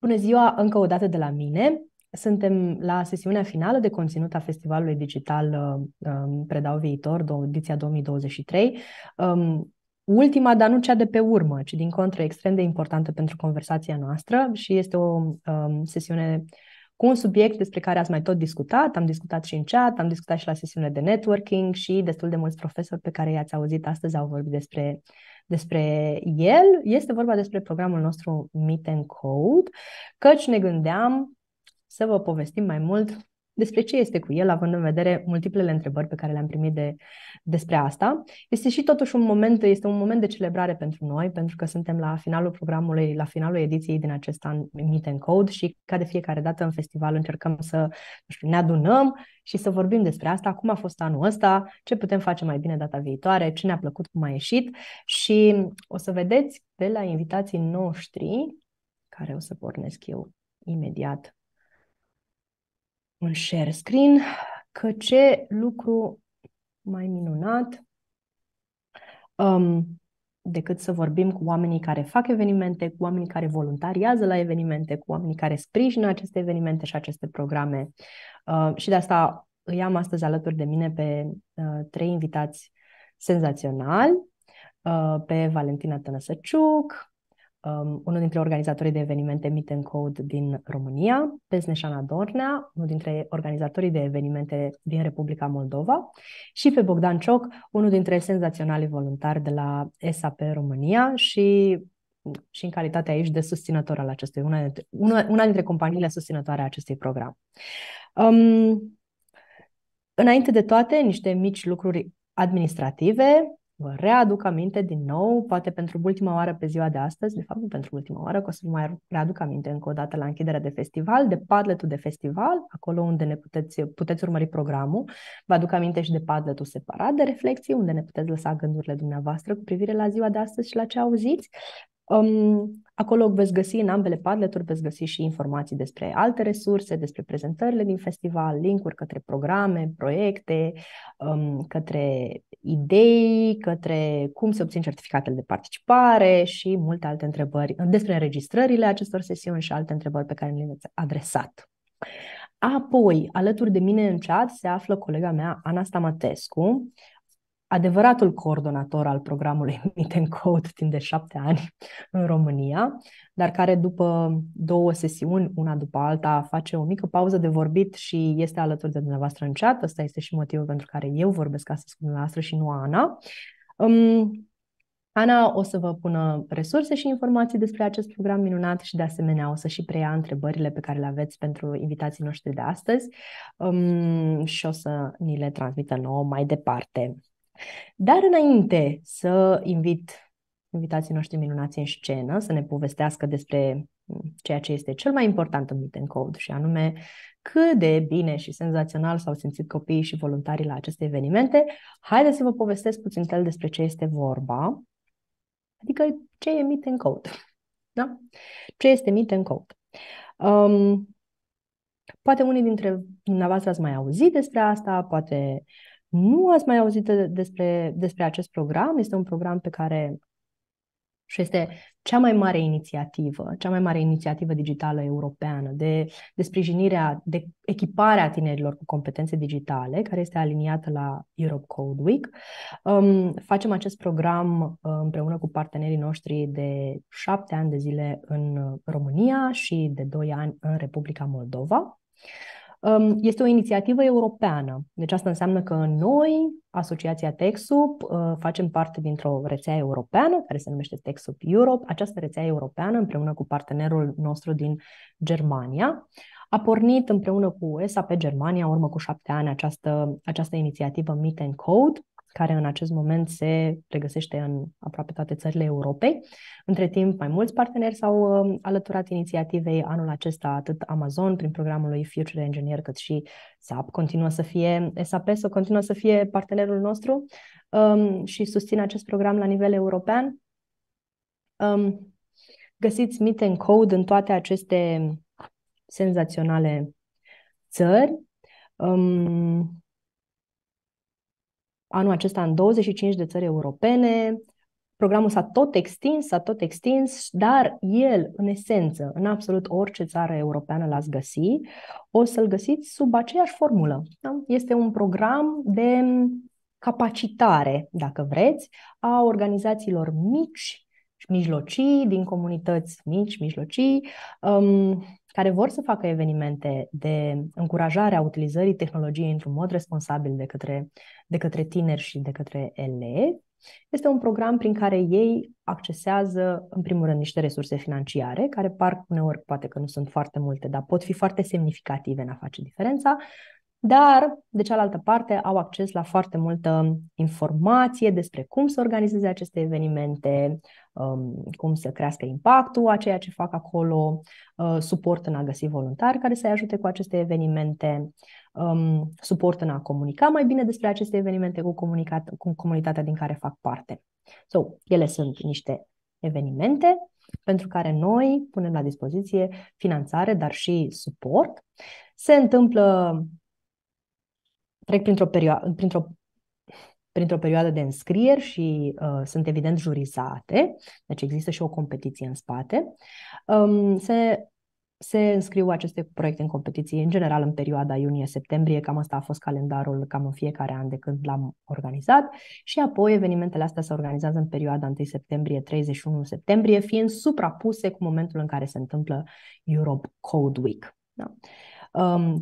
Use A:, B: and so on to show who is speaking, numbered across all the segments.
A: Bună ziua încă o dată de la mine. Suntem la sesiunea finală de conținut a Festivalului Digital um, Predau Viitor, ediția 2023. Um, ultima, dar nu cea de pe urmă, ci din contră extrem de importantă pentru conversația noastră și este o um, sesiune cu un subiect despre care ați mai tot discutat, am discutat și în chat, am discutat și la sesiune de networking și destul de mulți profesori pe care i-ați auzit astăzi au vorbit despre despre el, este vorba despre programul nostru Meet and Code, căci ne gândeam să vă povestim mai mult despre ce este cu el, având în vedere multiplele întrebări pe care le-am primit de, despre asta. Este și totuși un moment, este un moment de celebrare pentru noi, pentru că suntem la finalul programului, la finalul ediției din acest an Meet and Code și ca de fiecare dată în festival încercăm să nu știu, ne adunăm și să vorbim despre asta, cum a fost anul ăsta, ce putem face mai bine data viitoare, ce ne-a plăcut, cum a ieșit și o să vedeți de la invitații noștri, care o să pornesc eu imediat un share screen, că ce lucru mai minunat um, decât să vorbim cu oamenii care fac evenimente, cu oamenii care voluntariază la evenimente, cu oamenii care sprijină aceste evenimente și aceste programe. Uh, și de asta îi am astăzi alături de mine pe uh, trei invitați senzaționali, uh, pe Valentina Tănăsăciuc, um, unul dintre organizatorii de evenimente Meet and Code din România, Pesneșana Dornea, unul dintre organizatorii de evenimente din Republica Moldova și pe Bogdan Cioc, unul dintre senzaționalii voluntari de la SAP România și și în calitatea aici de susținător al acestui, una dintre, una, una dintre companiile susținătoare a acestui program. Um, înainte de toate, niște mici lucruri administrative. Vă readuc aminte din nou, poate pentru ultima oară pe ziua de astăzi, de fapt nu pentru ultima oară, că o să vă mai readuc aminte încă o dată la închiderea de festival, de padletul de festival, acolo unde ne puteți, puteți urmări programul. Vă aduc aminte și de padletul separat de reflexii, unde ne puteți lăsa gândurile dumneavoastră cu privire la ziua de astăzi și la ce auziți. Um, Acolo veți găsi, în ambele padleturi, veți găsi și informații despre alte resurse, despre prezentările din festival, linkuri către programe, proiecte, um, către idei, către cum se obțin certificatele de participare și multe alte întrebări uh, despre înregistrările acestor sesiuni și alte întrebări pe care le-ați adresat. Apoi, alături de mine în chat se află colega mea Ana Stamatescu, adevăratul coordonator al programului Meet and Code timp de șapte ani în România, dar care după două sesiuni, una după alta, face o mică pauză de vorbit și este alături de dumneavoastră în chat. Ăsta este și motivul pentru care eu vorbesc astăzi cu dumneavoastră și nu Ana. Um, Ana o să vă pună resurse și informații despre acest program minunat și de asemenea o să și preia întrebările pe care le aveți pentru invitații noștri de astăzi um, și o să ni le transmită nouă mai departe. Dar înainte să invit invitații noștri minunați în scenă să ne povestească despre ceea ce este cel mai important în Meet Code și anume cât de bine și senzațional s-au simțit copiii și voluntarii la aceste evenimente, haideți să vă povestesc puțin el despre ce este vorba, adică ce e Meet Code. Da? Ce este Meet Code? Um, poate unii dintre dumneavoastră ați mai auzit despre asta, poate uh, nu ați mai auzit despre, despre acest program, este un program pe care și este cea mai mare inițiativă, cea mai mare inițiativă digitală europeană de, de sprijinirea, de echiparea tinerilor cu competențe digitale, care este aliniată la Europe Code Week. Um, facem acest program uh, împreună cu partenerii noștri de șapte ani de zile în România și de doi ani în Republica Moldova. Este o inițiativă europeană. Deci asta înseamnă că noi, Asociația TechSoup, uh, facem parte dintr-o rețea europeană care se numește TechSoup Europe. Această rețea europeană, împreună cu partenerul nostru din Germania, a pornit împreună cu SAP pe Germania, urmă cu șapte ani, această, această inițiativă Meet and Code, care în acest moment se regăsește în aproape toate țările Europei. Între timp, mai mulți parteneri s-au uh, alăturat inițiativei anul acesta, atât Amazon prin programul lui Future Engineer, cât și SAP continuă să fie, SAP să continuă să fie partenerul nostru um, și susține acest program la nivel european. Um, găsiți Meet and Code în toate aceste senzaționale țări. Um, anul acesta în 25 de țări europene. Programul s-a tot extins, s-a tot extins, dar el, în esență, în absolut orice țară europeană l-ați găsi, o să-l găsiți sub aceeași formulă. Da? Este un program de capacitare, dacă vreți, a organizațiilor mici mijlocii, din comunități mici, mijlocii, um, care vor să facă evenimente de încurajare a utilizării tehnologiei într-un mod responsabil de către, de către tineri și de către elevi, este un program prin care ei accesează, în primul rând, niște resurse financiare, care par uneori poate că nu sunt foarte multe, dar pot fi foarte semnificative în a face diferența, dar, de cealaltă parte, au acces la foarte multă informație despre cum să organizeze aceste evenimente, um, cum să crească impactul a ceea ce fac acolo, uh, suport în a găsi voluntari care să-i ajute cu aceste evenimente, um, suport în a comunica mai bine despre aceste evenimente cu, cu comunitatea din care fac parte. So, ele sunt niște evenimente pentru care noi punem la dispoziție finanțare, dar și suport. Se întâmplă trec printr-o perioadă, printr-o, printr-o perioadă de înscrieri și uh, sunt evident jurizate, deci există și o competiție în spate. Um, se se înscriu aceste proiecte în competiție, în general în perioada iunie-septembrie, cam asta a fost calendarul cam în fiecare an de când l-am organizat și apoi evenimentele astea se organizează în perioada 1 septembrie-31 septembrie, fiind suprapuse cu momentul în care se întâmplă Europe Code Week. Da?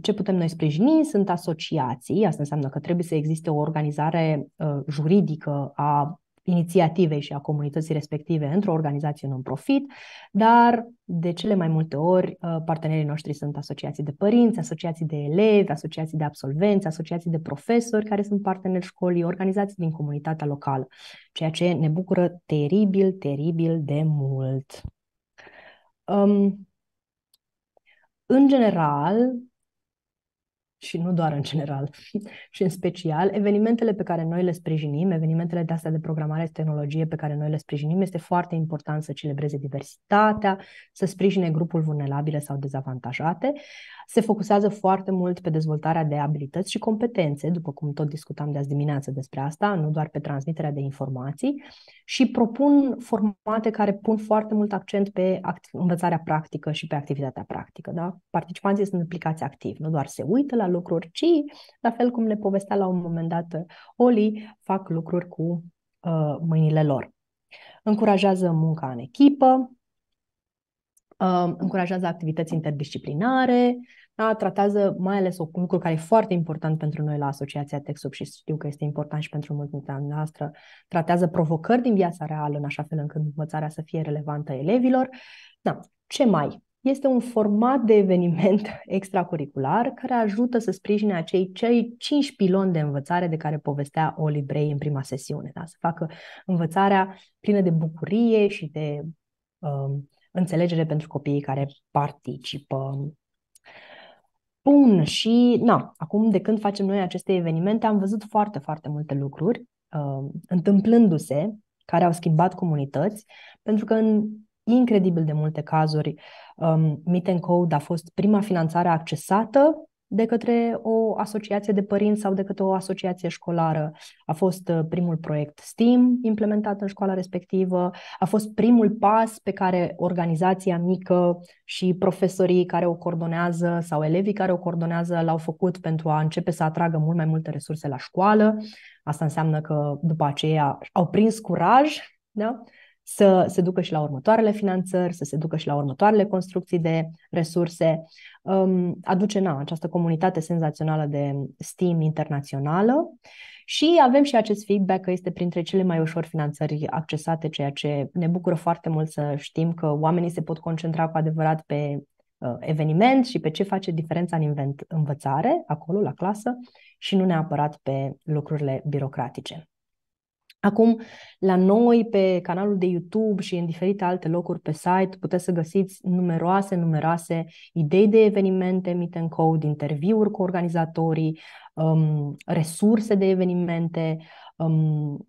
A: Ce putem noi sprijini? Sunt asociații, asta înseamnă că trebuie să existe o organizare ă, juridică a inițiativei și a comunității respective într-o organizație non-profit, dar de cele mai multe ori ă, partenerii noștri sunt asociații de părinți, asociații de elevi, asociații de absolvenți, asociații de profesori care sunt parteneri școlii, organizații din comunitatea locală, ceea ce ne bucură teribil, teribil de mult în general, și nu doar în general, și în special, evenimentele pe care noi le sprijinim, evenimentele de astea de programare și tehnologie pe care noi le sprijinim, este foarte important să celebreze diversitatea, să sprijine grupul vulnerabile sau dezavantajate, se focusează foarte mult pe dezvoltarea de abilități și competențe, după cum tot discutam de azi dimineață despre asta, nu doar pe transmiterea de informații, și propun formate care pun foarte mult accent pe învățarea practică și pe activitatea practică. Da? Participanții sunt implicați activ, nu doar se uită la lucruri, ci, la fel cum ne povestea la un moment dat uh, Oli, fac lucruri cu uh, mâinile lor. Încurajează munca în echipă, Um, încurajează activități interdisciplinare, da, tratează mai ales un lucru care e foarte important pentru noi la Asociația TechSoup și știu că este important și pentru mulți dintre noastră, tratează provocări din viața reală în așa fel încât învățarea să fie relevantă elevilor. Da, ce mai? Este un format de eveniment extracurricular care ajută să sprijine acei cei cinci piloni de învățare de care povestea Oli Bray în prima sesiune. Da? Să facă învățarea plină de bucurie și de uh, înțelegere pentru copiii care participă. Bun, și na, acum de când facem noi aceste evenimente am văzut foarte, foarte multe lucruri uh, întâmplându-se care au schimbat comunități, pentru că în incredibil de multe cazuri um, Meet and Code a fost prima finanțare accesată de către o asociație de părinți sau de către o asociație școlară. A fost uh, primul proiect STEAM implementat în școala respectivă, a fost primul pas pe care organizația mică și profesorii care o coordonează sau elevii care o coordonează l-au făcut pentru a începe să atragă mult mai multe resurse la școală. Asta înseamnă că după aceea au prins curaj da? să se ducă și la următoarele finanțări, să se ducă și la următoarele construcții de resurse. Um, aduce na, această comunitate senzațională de STEAM internațională și avem și acest feedback că este printre cele mai ușor finanțări accesate, ceea ce ne bucură foarte mult să știm că oamenii se pot concentra cu adevărat pe uh, eveniment și pe ce face diferența în învățare, acolo, la clasă, și nu neapărat pe lucrurile birocratice. Acum, la noi, pe canalul de YouTube și în diferite alte locuri pe site, puteți să găsiți numeroase, numeroase idei de evenimente meet and code, interviuri cu organizatorii, um, resurse de evenimente, um,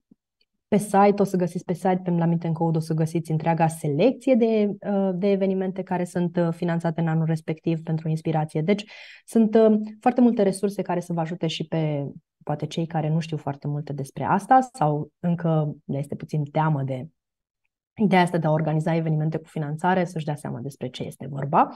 A: pe site o să găsiți pe site, pe la Meet Code o să găsiți întreaga selecție de, uh, de evenimente care sunt uh, finanțate în anul respectiv pentru inspirație. Deci sunt uh, foarte multe resurse care să vă ajute și pe, poate cei care nu știu foarte multe despre asta sau încă le este puțin teamă de ideea asta de a organiza evenimente cu finanțare, să-și dea seama despre ce este vorba.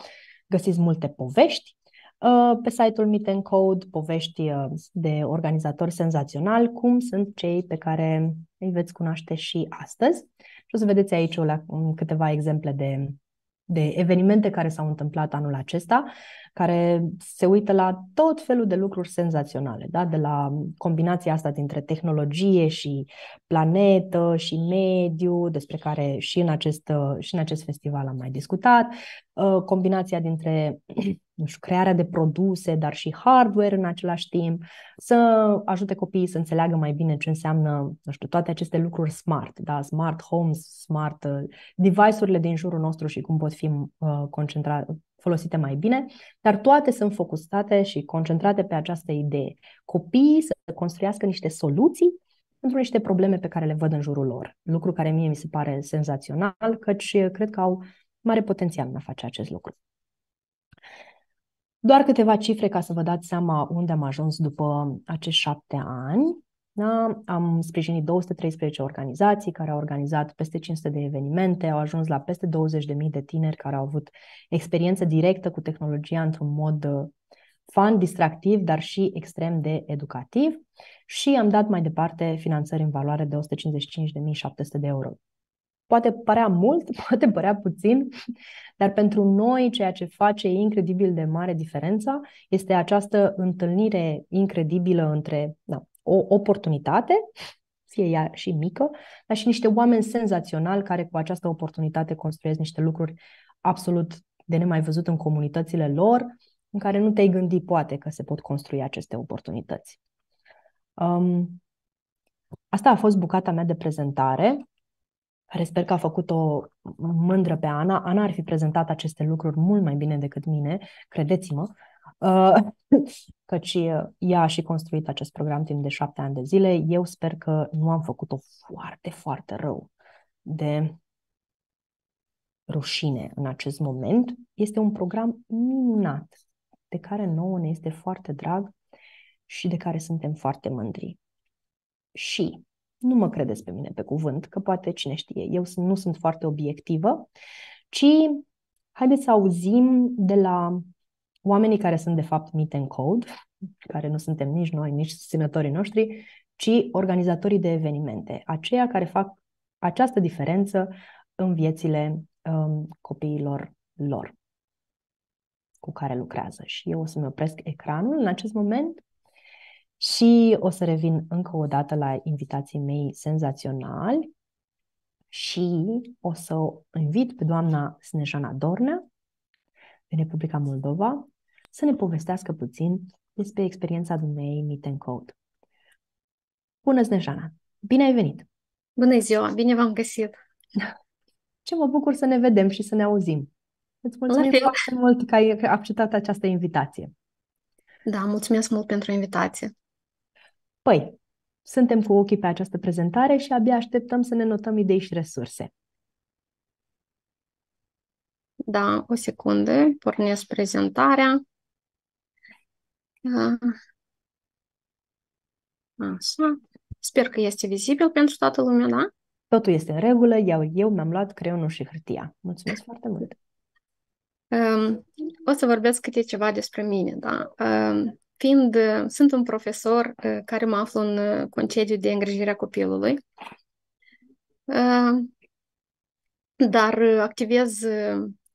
A: Găsiți multe povești uh, pe site-ul Meet and Code, povești uh, de organizatori senzaționali, cum sunt cei pe care îi veți cunoaște și astăzi. Și o să vedeți aici câteva exemple de, de evenimente care s-au întâmplat anul acesta care se uită la tot felul de lucruri senzaționale, da? de la combinația asta dintre tehnologie și planetă și mediu, despre care și în acest, și în acest festival am mai discutat, uh, combinația dintre nu știu, crearea de produse, dar și hardware în același timp, să ajute copiii să înțeleagă mai bine ce înseamnă, nu știu, toate aceste lucruri smart, da, smart homes, smart uh, device-urile din jurul nostru și cum pot fi uh, folosite mai bine, dar toate sunt focusate și concentrate pe această idee. Copiii să construiască niște soluții pentru niște probleme pe care le văd în jurul lor. Lucru care mie mi se pare senzațional, căci cred că au mare potențial în a face acest lucru. Doar câteva cifre ca să vă dați seama unde am ajuns după acești șapte ani. Da? Am sprijinit 213 organizații care au organizat peste 500 de evenimente, au ajuns la peste 20.000 de tineri care au avut experiență directă cu tehnologia într-un mod uh, fan distractiv, dar și extrem de educativ și am dat mai departe finanțări în valoare de 155.700 de euro. Poate părea mult, poate părea puțin, dar pentru noi ceea ce face incredibil de mare diferența este această întâlnire incredibilă între da, o oportunitate, fie ea și mică, dar și niște oameni senzaționali care cu această oportunitate construiesc niște lucruri absolut de nemai văzut în comunitățile lor, în care nu te-ai gândi poate că se pot construi aceste oportunități. Um, asta a fost bucata mea de prezentare, care sper că a făcut-o mândră pe Ana. Ana ar fi prezentat aceste lucruri mult mai bine decât mine, credeți-mă. Uh, căci uh, ea a și construit acest program timp de șapte ani de zile. Eu sper că nu am făcut-o foarte, foarte rău de rușine în acest moment. Este un program minunat, de care nouă ne este foarte drag și de care suntem foarte mândri. Și nu mă credeți pe mine pe cuvânt, că poate cine știe, eu nu sunt foarte obiectivă, ci haideți să auzim de la oamenii care sunt de fapt meet and code, care nu suntem nici noi, nici susținătorii noștri, ci organizatorii de evenimente, aceia care fac această diferență în viețile um, copiilor lor cu care lucrează. Și eu o să-mi opresc ecranul în acest moment și o să revin încă o dată la invitații mei senzaționali și o să o invit pe doamna Snejana Dornea din Republica Moldova, să ne povestească puțin despre experiența dumnei Meet and Code. Bună, Snejana! Bine ai venit! Bună ziua! Bine v-am găsit! Ce mă bucur să ne vedem și să ne auzim! Îți mulțumim foarte mult că ai acceptat această invitație. Da, mulțumesc mult pentru invitație. Păi, suntem cu ochii pe această prezentare și abia așteptăm să ne notăm idei și resurse.
B: Da, o secundă, pornesc prezentarea. Așa. Sper că este vizibil pentru
A: toată lumea, da? Totul este în regulă, iar eu mi-am luat creionul și hârtia. Mulțumesc foarte mult! Um, o să vorbesc câte ceva despre mine, da? Um,
B: fiind, sunt un profesor uh, care mă aflu în eh, concediu de îngrijire a copilului, uh, dar eh, activez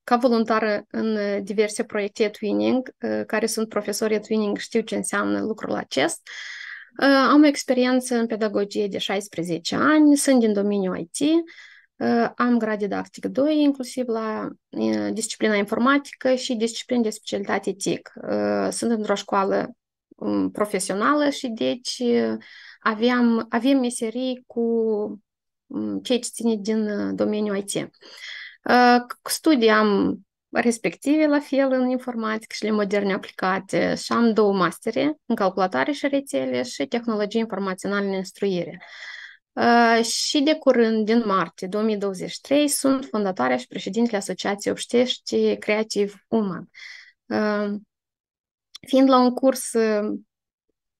B: ca voluntară în uh, diverse proiecte Twinning, uh, care sunt profesorii Twinning, știu ce înseamnă lucrul acest. Uh, am o experiență în pedagogie de 16 ani, sunt din domeniul IT, am grad didactic 2, inclusiv la disciplina informatică și disciplina de specialitate TIC. Sunt într-o școală um, profesională și deci aveam, avem meserii cu um, cei ce ține din domeniul IT. Uh, studiam respective la fel în informatică și le moderne aplicate și am două mastere în calculatoare și rețele și tehnologii informaționale în instruire. Uh, și de curând, din martie 2023, sunt fondatoarea și președintele Asociației Obștești Creative Uman. Uh, fiind la un curs uh,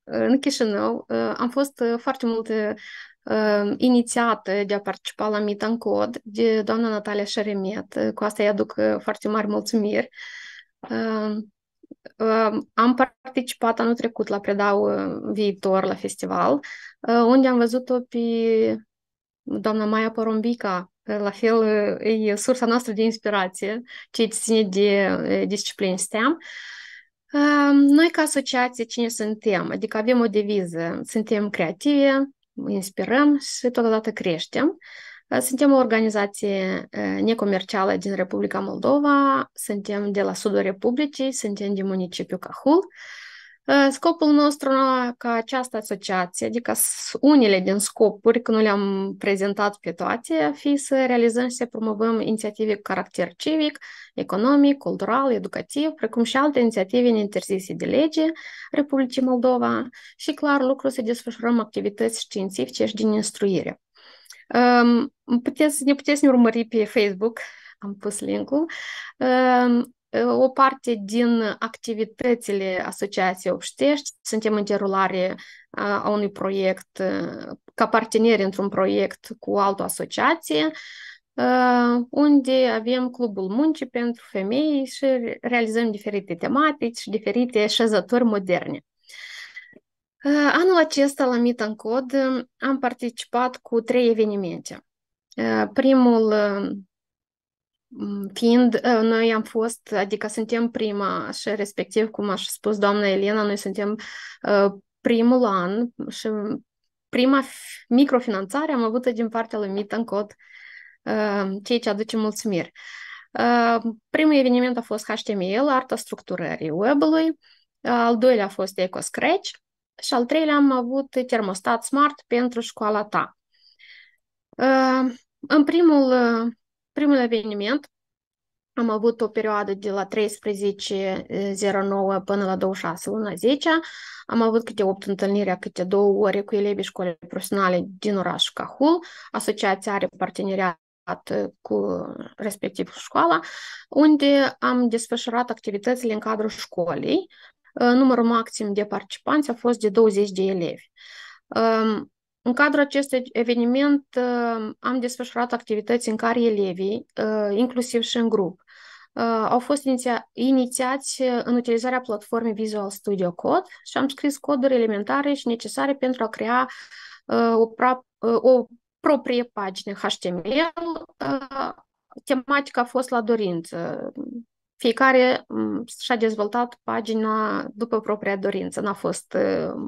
B: în Chișinău, am fost foarte mult uh, inițiată de a participa la Meet and Code de doamna Natalia Șeremet. Cu asta îi aduc foarte mari mulțumiri. Uh, uh, am participat anul trecut la Predau Viitor la festival, uh, unde am văzut-o pe doamna Maia Porumbica, la fel e sursa noastră de inspirație, ce ține de disciplină STEM. Noi, ca asociație, cine suntem? Adică avem o deviză. Suntem creative, inspirăm și totodată creștem. Suntem o organizație necomercială din Republica Moldova, suntem de la sudul Republicii, suntem din municipiul Cahul. Scopul nostru ca această asociație, adică unele din scopuri, că nu le-am prezentat pe toate, fi să realizăm și să promovăm inițiative cu caracter civic, economic, cultural, educativ, precum și alte inițiative interzise de lege Republicii Moldova și, clar, lucru să desfășurăm activități științifice și din instruire. Puteți, ne puteți ne urmări pe Facebook, am pus linkul o parte din activitățile Asociației Obștești. Suntem în derulare a unui proiect ca parteneri într-un proiect cu altă asociație unde avem Clubul Muncii pentru Femei și realizăm diferite tematici și diferite șezători moderne. Anul acesta, la Meet and Code, am participat cu trei evenimente. Primul fiind э, noi am fost, adică suntem prima și respectiv, cum aș spus doamna Elena, noi suntem ă, primul an și prima microfinanțare am avut din partea lui Meet Cod, ă, ceea ce aduce mulțumiri. Ă, primul eveniment a fost HTML, arta structurării web-ului, al doilea a fost Eco Scratch și al treilea am avut termostat smart pentru școala ta. În primul primul eveniment, am avut o perioadă de la 13.09 până la 26 luna 10 am avut câte 8 întâlniri, câte 2 ore cu elevii școlii profesionale din orașul Cahul. Asociația are parteneriat uh, cu respectiv școala, unde am desfășurat activitățile în cadrul școlii. Uh, numărul maxim de participanți a fost de 20 de elevi. Um, în cadrul acestui eveniment uh, am desfășurat activități în care elevii, uh, inclusiv și în grup, uh, au fost inițiați în utilizarea platformei Visual Studio Code și am scris coduri elementare și necesare pentru a crea o, pra- o proprie pagină HTML. Tematica a fost la dorință. Fiecare mm, și-a dezvoltat pagina după propria dorință, n-a fost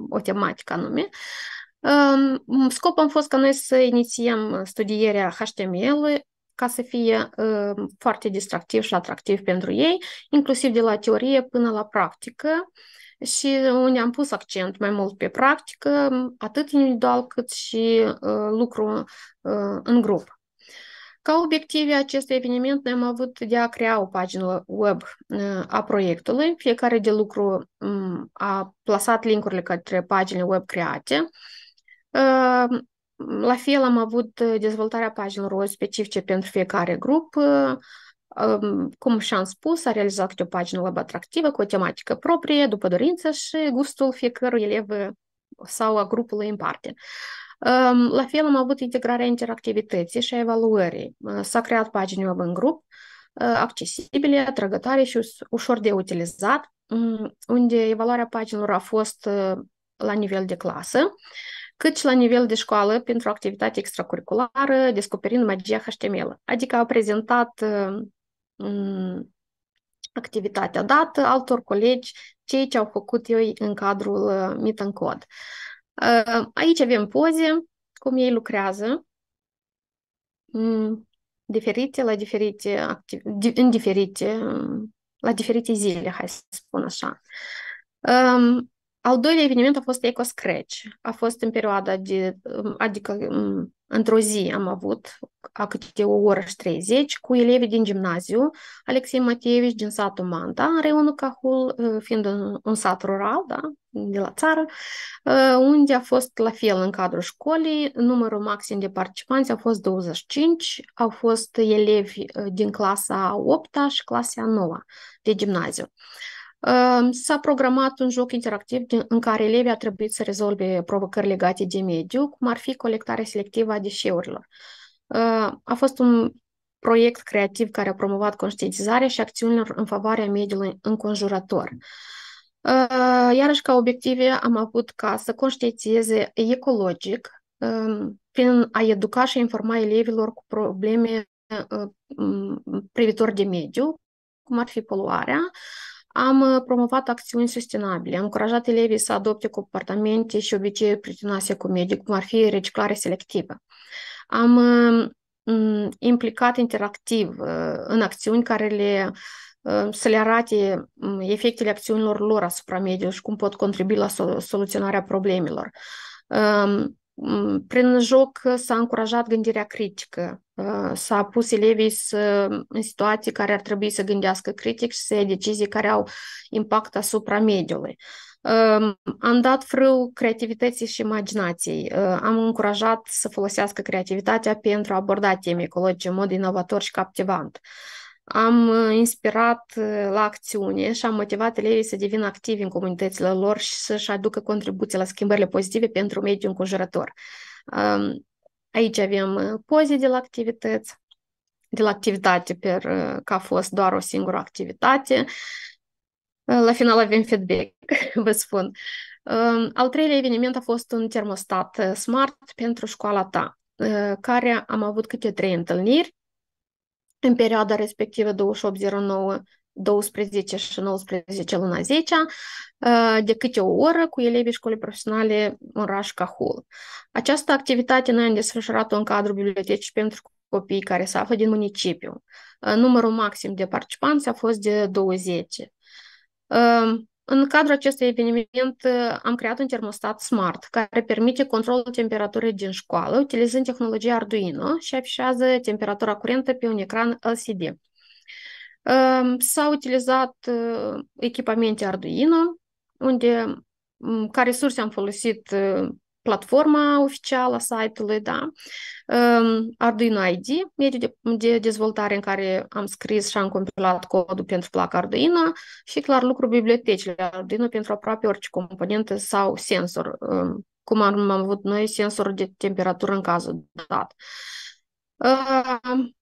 B: o tematică anume. Uh, Scopul a fost ca noi să inițiem studierea HTML ca să fie foarte distractiv și atractiv pentru ei, inclusiv de la teorie până la practică și unde am pus accent mai mult pe practică, atât individual cât și lucru în grup. Ca obiective acestui eveniment, noi am avut de a crea o pagină web a proiectului. Fiecare de lucru a plasat linkurile către paginile web create la fel am avut dezvoltarea paginilor specifice pentru fiecare grup. Cum și-am spus, a realizat câte o pagină web atractivă cu o tematică proprie, după dorință și gustul fiecărui elev sau a grupului în parte. La fel am avut integrarea interactivității și a evaluării. S-a creat pagini web în grup, accesibile, atrăgătoare și ușor de utilizat, unde evaluarea paginilor a fost la nivel de clasă cât și la nivel de școală pentru activitate extracurriculară, descoperind magia HTML. Adică au prezentat uh, activitatea dată altor colegi, cei ce au făcut ei în cadrul uh, Meet and Code. Uh, aici avem poze, cum ei lucrează, mm, diferite la diferite în diferite, la diferite zile, hai să spun așa. Um, al doilea eveniment a fost Eco Scratch. A fost în perioada de, adică într-o zi am avut a câte o oră și 30 cu elevii din gimnaziu, Alexei Mateevici din satul Manta, în reunul Cahul, uh, fiind un, un sat rural, da, de la țară, uh, unde a fost la fel în cadrul școlii, numărul maxim de participanți a fost 25, au fost elevi uh, din clasa 8 și clasa 9 de gimnaziu. S-a programat un joc interactiv în care elevii a trebuit să rezolve provocări legate de mediu, cum ar fi colectarea selectivă a deșeurilor. Ă, a fost un proiect creativ care a promovat conștientizarea și acțiunilor în favoarea mediului înconjurător. Ă, iarăși, ca obiective, am avut ca să conștientizeze ecologic prin a educa și a informa elevilor cu probleme ă, privitor de mediu, cum ar fi poluarea, am uh, promovat acțiuni sustenabile, am încurajat elevii să adopte comportamente și obiceiuri prietenoase cu mediul, cum ar fi reciclare selectivă. Am uh, implicat interactiv uh, în acțiuni care le să le arate efectele acțiunilor lor asupra mediului și cum pot contribui la soluționarea problemelor. Um, prin joc s-a încurajat gândirea critică, s-a pus elevii să, în situații care ar trebui să gândească critic și să ia decizii care au impact asupra mediului. Am dat frâu creativității și imaginației. Am încurajat să folosească creativitatea pentru a aborda teme ecologice în mod inovator și captivant am uh, inspirat uh, la acțiune și am motivat elevii să devină activi în comunitățile lor și să-și aducă contribuții la schimbările pozitive pentru mediul înconjurător. Um, aici avem uh, poze de la activități, de la activitate, per, că a fost doar o singură activitate. La final avem feedback, vă spun. Um, al treilea eveniment a fost un termostat smart pentru școala ta, care am avut câte trei întâlniri în perioada respectivă 2809 12 și 19 luna 10 uh, de câte o oră cu elevii școlii profesionale oraș Cahul. Această activitate noi am desfășurat-o în cadrul bibliotecii pentru copii care se află din municipiu. Uh, numărul maxim de participanți a fost de 20. În cadrul acestui eveniment uh, am creat un termostat smart care permite controlul temperaturii din școală utilizând tehnologia Arduino și afișează temperatura curentă pe un ecran LCD. Um, S-au utilizat uh, echipamente Arduino, unde ca resurse am folosit uh, platforma oficială a site-ului, da? Arduino ID, mediul de, de dezvoltare în care am scris și am compilat codul pentru placa Arduino și, clar, lucru bibliotecile Arduino pentru aproape orice componentă sau sensor, cum am avut noi sensorul de temperatură în cazul dat.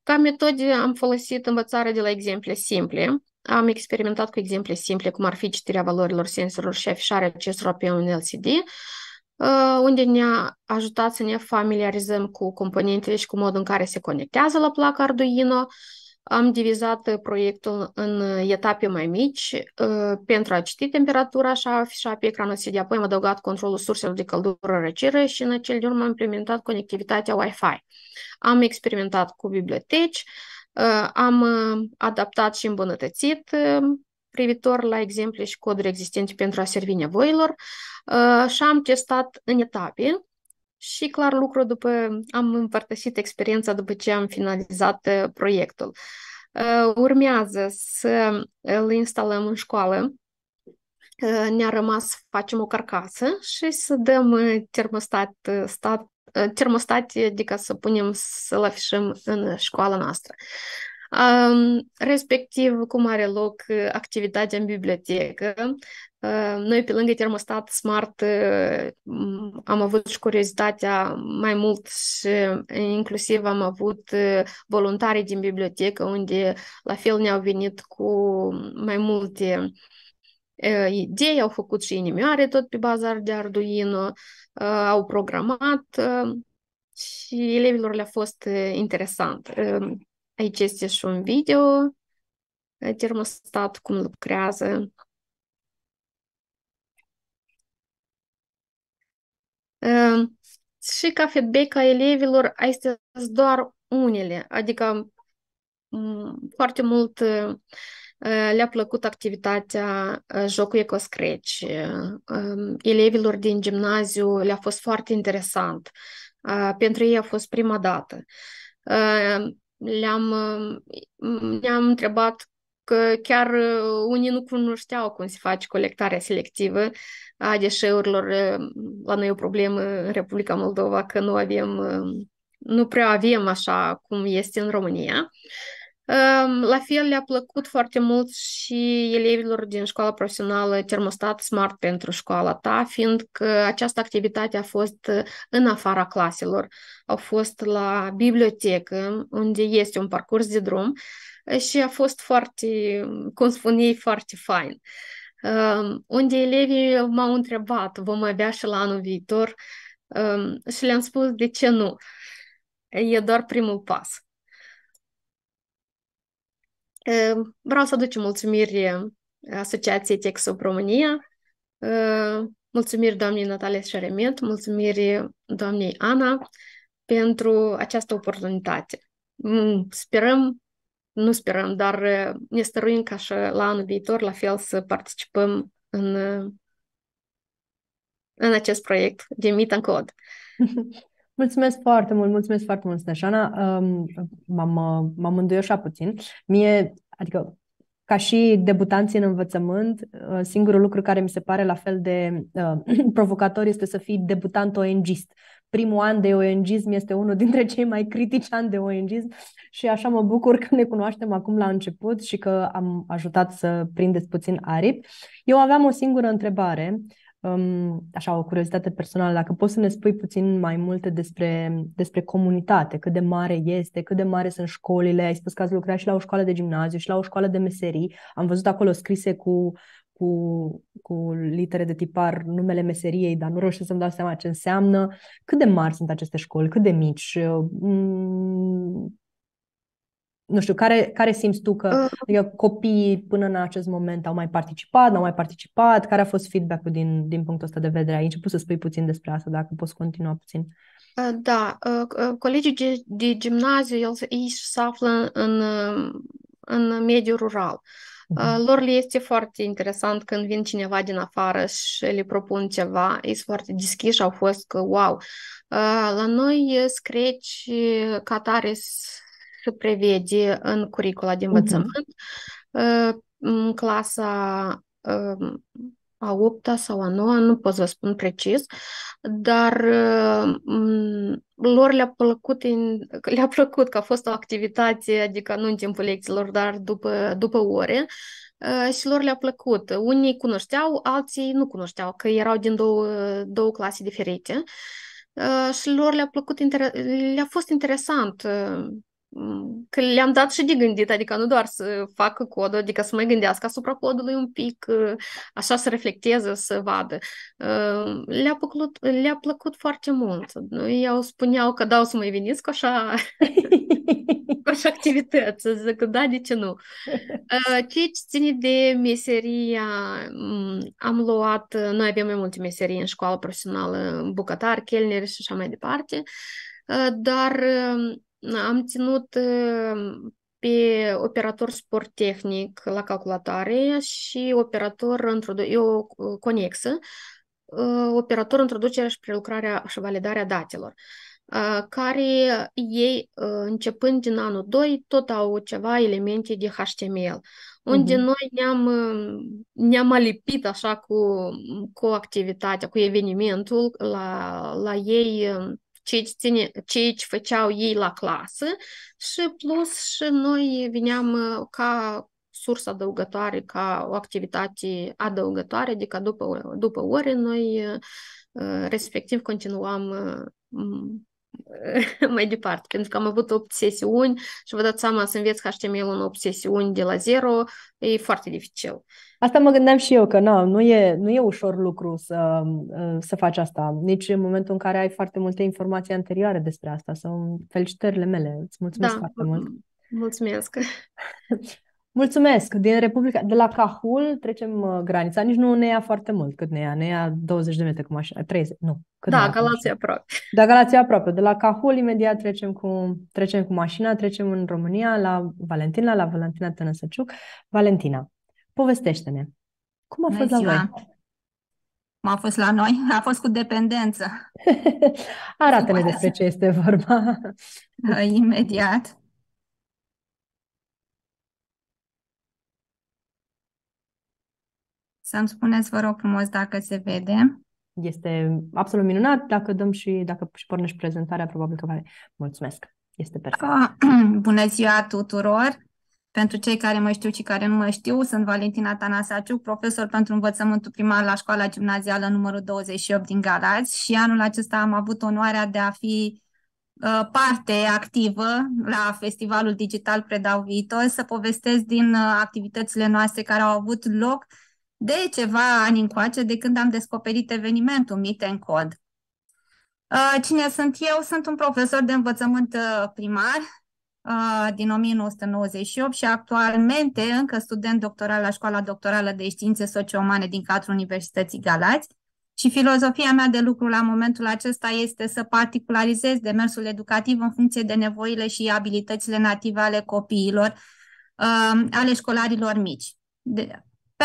B: Ca metode am folosit învățarea de la exemple simple, am experimentat cu exemple simple, cum ar fi citirea valorilor sensorilor și afișarea acestora pe un LCD, Uh, unde ne-a ajutat să ne familiarizăm cu componentele și cu modul în care se conectează la placa Arduino. Am divizat proiectul în etape mai mici uh, pentru a citi temperatura și a afișa pe ecranul CD. Apoi am adăugat controlul surselor de căldură răcire și în acel urmă am implementat conectivitatea Wi-Fi. Am experimentat cu biblioteci, uh, am adaptat și îmbunătățit privitor la exemple și coduri existente pentru a servi nevoilor uh, și am testat în etape și clar lucru după am împărtășit experiența după ce am finalizat uh, proiectul. Uh, urmează să îl instalăm în școală. Ne-a rămas să facem o carcasă și să dăm termostat, stat, termostat adică să punem, să-l afișăm în școala noastră. Uh, respectiv cum are loc uh, activitatea în bibliotecă. Noi, pe lângă termostat smart, uh, am avut și curiozitatea mai mult și uh, inclusiv am avut voluntarii din bibliotecă, unde la fel ne-au venit cu mai multe idei, au făcut și inimioare tot pe bazar de Arduino, au programat și elevilor le-a fost interesant. Aici este și un video, termostat, cum lucrează. Ehm, și ca feedback a elevilor, este sunt doar unele, adică foarte mult eh, le-a plăcut activitatea eh, jocul Ecoscratch. Ehm, elevilor din gimnaziu le-a fost foarte interesant. Eh, pentru ei a fost prima dată. Ehm, le-am, le-am uh, întrebat că chiar uh, unii nu cunoșteau cum se face colectarea selectivă a deșeurilor. Uh, la noi o problemă în Republica Moldova că nu avem, nu prea avem așa cum este în România. La fel le-a plăcut foarte mult și elevilor din școala profesională Termostat Smart pentru școala ta, fiindcă această activitate a fost э, în afara claselor. Au fost la bibliotecă, unde este un parcurs de drum și a fost foarte, cum spun ei, foarte fain. Ehm, unde elevii m-au întrebat, vom avea și la anul viitor, ehm, și le-am spus de ce nu. E doar primul pas. Vreau să aduc mulțumiri Asociației TechSoup România, mulțumiri doamnei Natalia Șeremet, mulțumiri doamnei Ana pentru această oportunitate. Sperăm, nu sperăm, dar ne stăruim ca și la anul viitor la fel să participăm în, în acest proiect de Meet and Code.
A: Mulțumesc foarte mult, mulțumesc foarte mult, Sneșana. m-am, m-am înduioșa puțin. Mie, adică, ca și debutanții în învățământ, singurul lucru care mi se pare la fel de uh, provocator este să fii debutant ONGist. Primul an de ONGism este unul dintre cei mai critici ani de ONGism și așa mă bucur că ne cunoaștem acum la început și că am ajutat să prindeți puțin aripi. Eu aveam o singură întrebare um, așa, o curiozitate personală, dacă poți să ne spui puțin mai multe despre, despre comunitate, cât de mare este, cât de mare sunt școlile, ai spus că ați lucrat și la o școală de gimnaziu și la o școală de meserii, am văzut acolo scrise cu, cu, cu litere de tipar numele meseriei, dar nu reușesc să-mi dau seama ce înseamnă, cât de mari sunt aceste școli, cât de mici, um, nu știu, care, care simți tu că ah. adică copiii până în acest moment au mai participat, n-au mai participat? Care a fost feedback-ul din, din punctul ăsta de vedere? Ai început să spui puțin despre asta, dacă poți continua puțin.
B: Ah, da, ah, colegii de, de gimnaziu, ei se află în, în mediul rural. Uh-huh. Lor le este foarte interesant când vin cineva din afară și le propun ceva, ei sunt foarte deschiși, au fost că wow. La noi eh, screci eh, ca prevede în curicula de mhm. învățământ uh-huh. în clasa ă, a 8 sau a 9, nu pot să vă spun precis, dar ă, lor le-a plăcut, le-a plăcut că a fost o activitate, adică nu în timpul lecțiilor, dar după, după ore, și lor le-a plăcut. Unii cunoșteau, alții nu cunoșteau, că erau din două, două clase diferite. Și lor le-a plăcut, le-a fost interesant că le-am dat și de gândit, adică nu doar să facă codul, adică să mai gândească asupra codului un pic, așa să reflecteze, să vadă. Le-a plăcut, le-a plăcut foarte mult. Eu spuneau că da, o să mai veniți cu așa, cu așa activități. Zic, da, de ce nu? ce ține de meseria, am luat, noi avem mai multe meserii în școală profesională, bucătar, chelner și așa mai departe, dar am ținut ehm, pe operator sport tehnic la calculatoare și operator într eu conexă, ehm, operator introducerea și prelucrarea și validarea datelor, ehm, care ei, începând din anul 2, tot au ceva elemente de HTML, unde uh-huh. noi ne-am, ne-am alipit așa cu, cu activitatea, cu evenimentul la, la ei ce aici, ține, ce aici făceau ei la clasă și plus și noi veneam uh, ca sursă adăugătoare, ca o activitate adăugătoare, adică după, după ore noi uh, respectiv continuam uh, mai departe, pentru că am avut 8 sesiuni și vă dați seama să înveți HTML în 8 sesiuni de la zero, e foarte dificil.
A: Asta mă gândeam și eu, că na, nu, e, nu e ușor lucru să, ă, să faci asta, nici în momentul în care ai foarte multe informații anterioare despre asta. Sau felicitările mele, îți mulțumesc da, foarte mult!
B: Mulțumesc!
A: Mulțumesc! Din Republica, de la Cahul trecem uh, granița, nici nu ne ia foarte mult cât ne ia, ne ia 20 de metri cu mașina, 30, nu. Cât da, Galația aproape. Da, Galația aproape. De la Cahul imediat trecem cu, trecem cu mașina, trecem în România la Valentina, la Valentina Tănăsăciuc. Valentina, povestește-ne.
C: Cum a fost la voi? Cum a fost la noi? A fost cu dependență.
A: Arată-ne despre ce este vorba.
C: Imediat.
A: Să-mi spuneți, vă rog frumos, dacă se vede. Este absolut minunat. Dacă dăm și dacă și pornești prezentarea, probabil că va Mulțumesc. Este perfect. Ah,
C: bună ziua tuturor! Pentru cei care mă știu și care nu mă știu, sunt Valentina Tanasaciu, profesor pentru învățământul primar la școala gimnazială numărul 28 din Galați și anul acesta am avut onoarea de a fi uh, parte activă la Festivalul Digital Predau Viitor, să povestesc din uh, activitățile noastre care au avut loc de ceva ani încoace, de când am descoperit evenimentul Meet and Code. Uh, cine sunt eu? Sunt un profesor de învățământ uh, primar uh, din 1998 și actualmente încă student doctoral la Școala Doctorală de Științe umane din cadrul Universității Galați. Și filozofia mea de lucru la momentul acesta este să particularizez demersul educativ în funcție de nevoile și abilitățile native ale copiilor, ale școlarilor mici.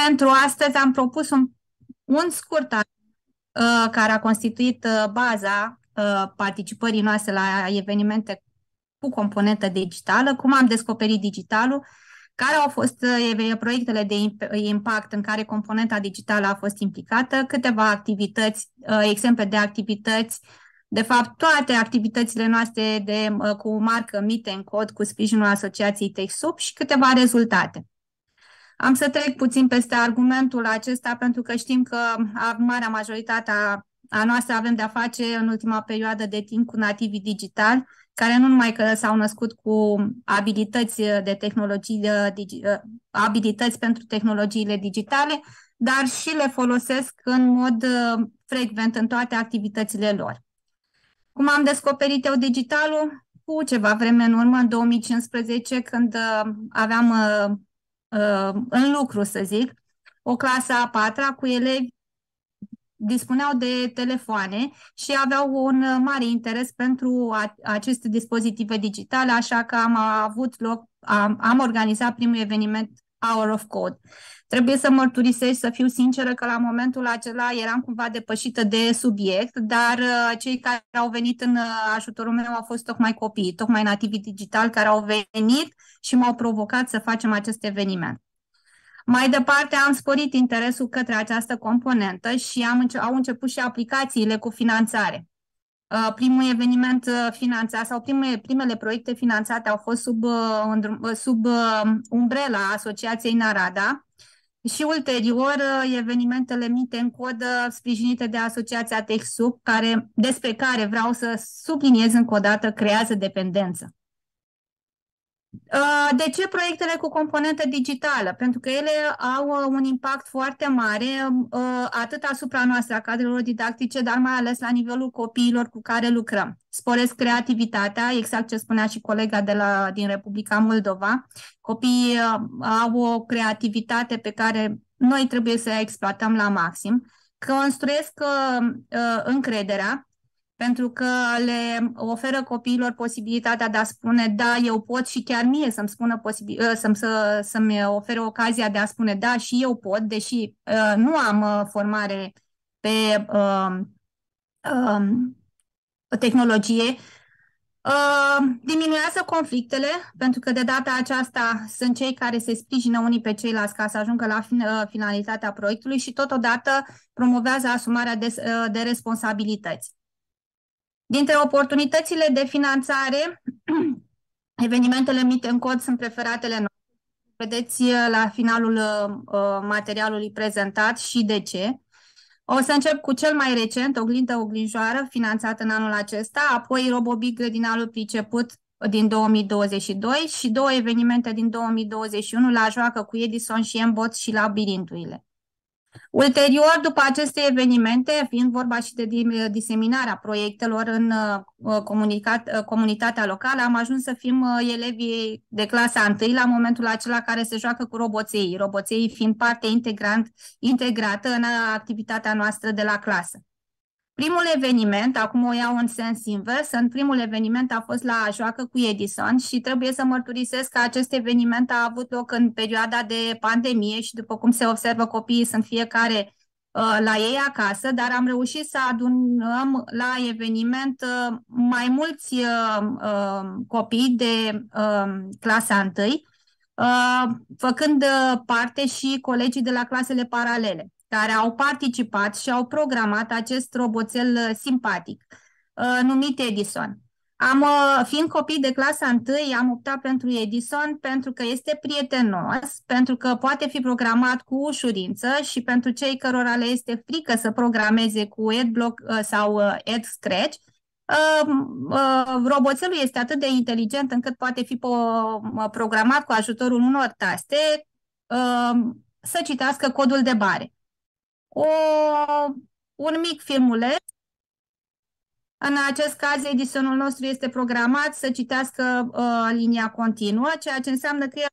C: Pentru astăzi am propus un, un scurt uh, care a constituit uh, baza uh, participării noastre la evenimente cu componentă digitală, cum am descoperit digitalul, care au fost uh, proiectele de impact în care componenta digitală a fost implicată, câteva activități, uh, exemple de activități, de fapt toate activitățile noastre de, uh, cu marcă în cod, cu sprijinul Asociației TechSoup și câteva rezultate. Am să trec puțin peste argumentul acesta, pentru că știm că marea majoritatea a noastră avem de-a face în ultima perioadă de timp cu nativii digitali, care nu numai că s-au născut cu abilități de tehnologii, ă, abilități pentru tehnologiile digitale, dar și le folosesc în mod ă, frecvent în toate activitățile lor. Cum am descoperit eu digitalul? Cu ceva vreme în urmă, în 2015, când ă, aveam Uh, în lucru, să zic. O clasă a patra cu elevi dispuneau de telefoane și aveau un uh, mare interes pentru aceste dispozitive digitale, așa că am avut loc, am, am organizat primul eveniment Hour of Code. Trebuie să mărturisești, să fiu sinceră că la momentul acela eram cumva depășită de subiect, dar uh, cei care au venit în uh, ajutorul meu au fost tocmai copiii, tocmai nativi digital care au venit și m-au provocat să facem acest eveniment. Mai departe am sporit interesul către această componentă și am înce- au început și aplicațiile cu finanțare. Uh, primul eveniment uh, finanțat sau prime, primele proiecte finanțate au fost sub, uh, sub umbrela Asociației Narada și ulterior evenimentele mite în cod sprijinite de Asociația TechSup, care, despre care vreau să subliniez încă o dată, creează dependență. Uh, de ce proiectele cu componentă digitală? Pentru că ele au uh, un impact foarte mare uh, atât asupra noastră, a cadrelor didactice, dar mai ales la nivelul copiilor cu care lucrăm. Sporesc creativitatea, exact ce spunea și colega de la, din Republica Moldova. Copiii au o creativitate pe care noi trebuie să o exploatăm la maxim. Construiesc încrederea pentru că le oferă copiilor posibilitatea de a spune da, eu pot și chiar mie să-mi, spună posibil, ă, să-mi, să, să-mi ofere ocazia de a spune da, și eu pot, deși uh, nu am uh, formare pe uh, uh, tehnologie, Uh, diminuează conflictele, pentru că de data aceasta sunt cei care se sprijină unii pe ceilalți ca să ajungă la finalitatea proiectului și totodată promovează asumarea de, de responsabilități. Dintre oportunitățile de finanțare, evenimentele mici în cod sunt preferatele noastre. Vedeți uh, la finalul uh, uh, materialului prezentat și de ce. O să încep cu cel mai recent, Oglinda Oglinjoară, finanțat în anul acesta, apoi Robobic Grădinalul Priceput din 2022 și două evenimente din 2021 la Joacă cu Edison și Embot și Labirinturile. Ulterior, după aceste evenimente, fiind vorba și de diseminarea proiectelor în uh, uh, comunitatea locală, am ajuns să fim uh, elevii de clasa 1 la momentul acela care se joacă cu roboței, roboței fiind parte integrant, integrată în activitatea noastră de la clasă. Primul eveniment, acum o iau în sens invers, în primul eveniment a fost la joacă cu Edison și trebuie să mărturisesc că acest eveniment a avut loc în perioada de pandemie și după cum se observă copiii sunt fiecare uh, la ei acasă, dar am reușit să adunăm la eveniment uh, mai mulți uh, uh copii de uh, clasa uh, făcând uh, parte și colegii de la clasele paralele care au participat și au programat acest roboțel uh, simpatic, uh, numit Edison. Am, uh, fiind copii de clasa 1, am optat pentru Edison pentru că este prietenos, pentru că poate fi programat cu ușurință și pentru cei cărora le este frică să programeze cu AdBlock sau AdScratch, roboțelul este atât de inteligent încât poate fi programat cu ajutorul unor taste să citească codul de bare o, un mic filmuleț. În acest caz, edisonul nostru este programat să citească uh, linia continuă, ceea ce înseamnă că e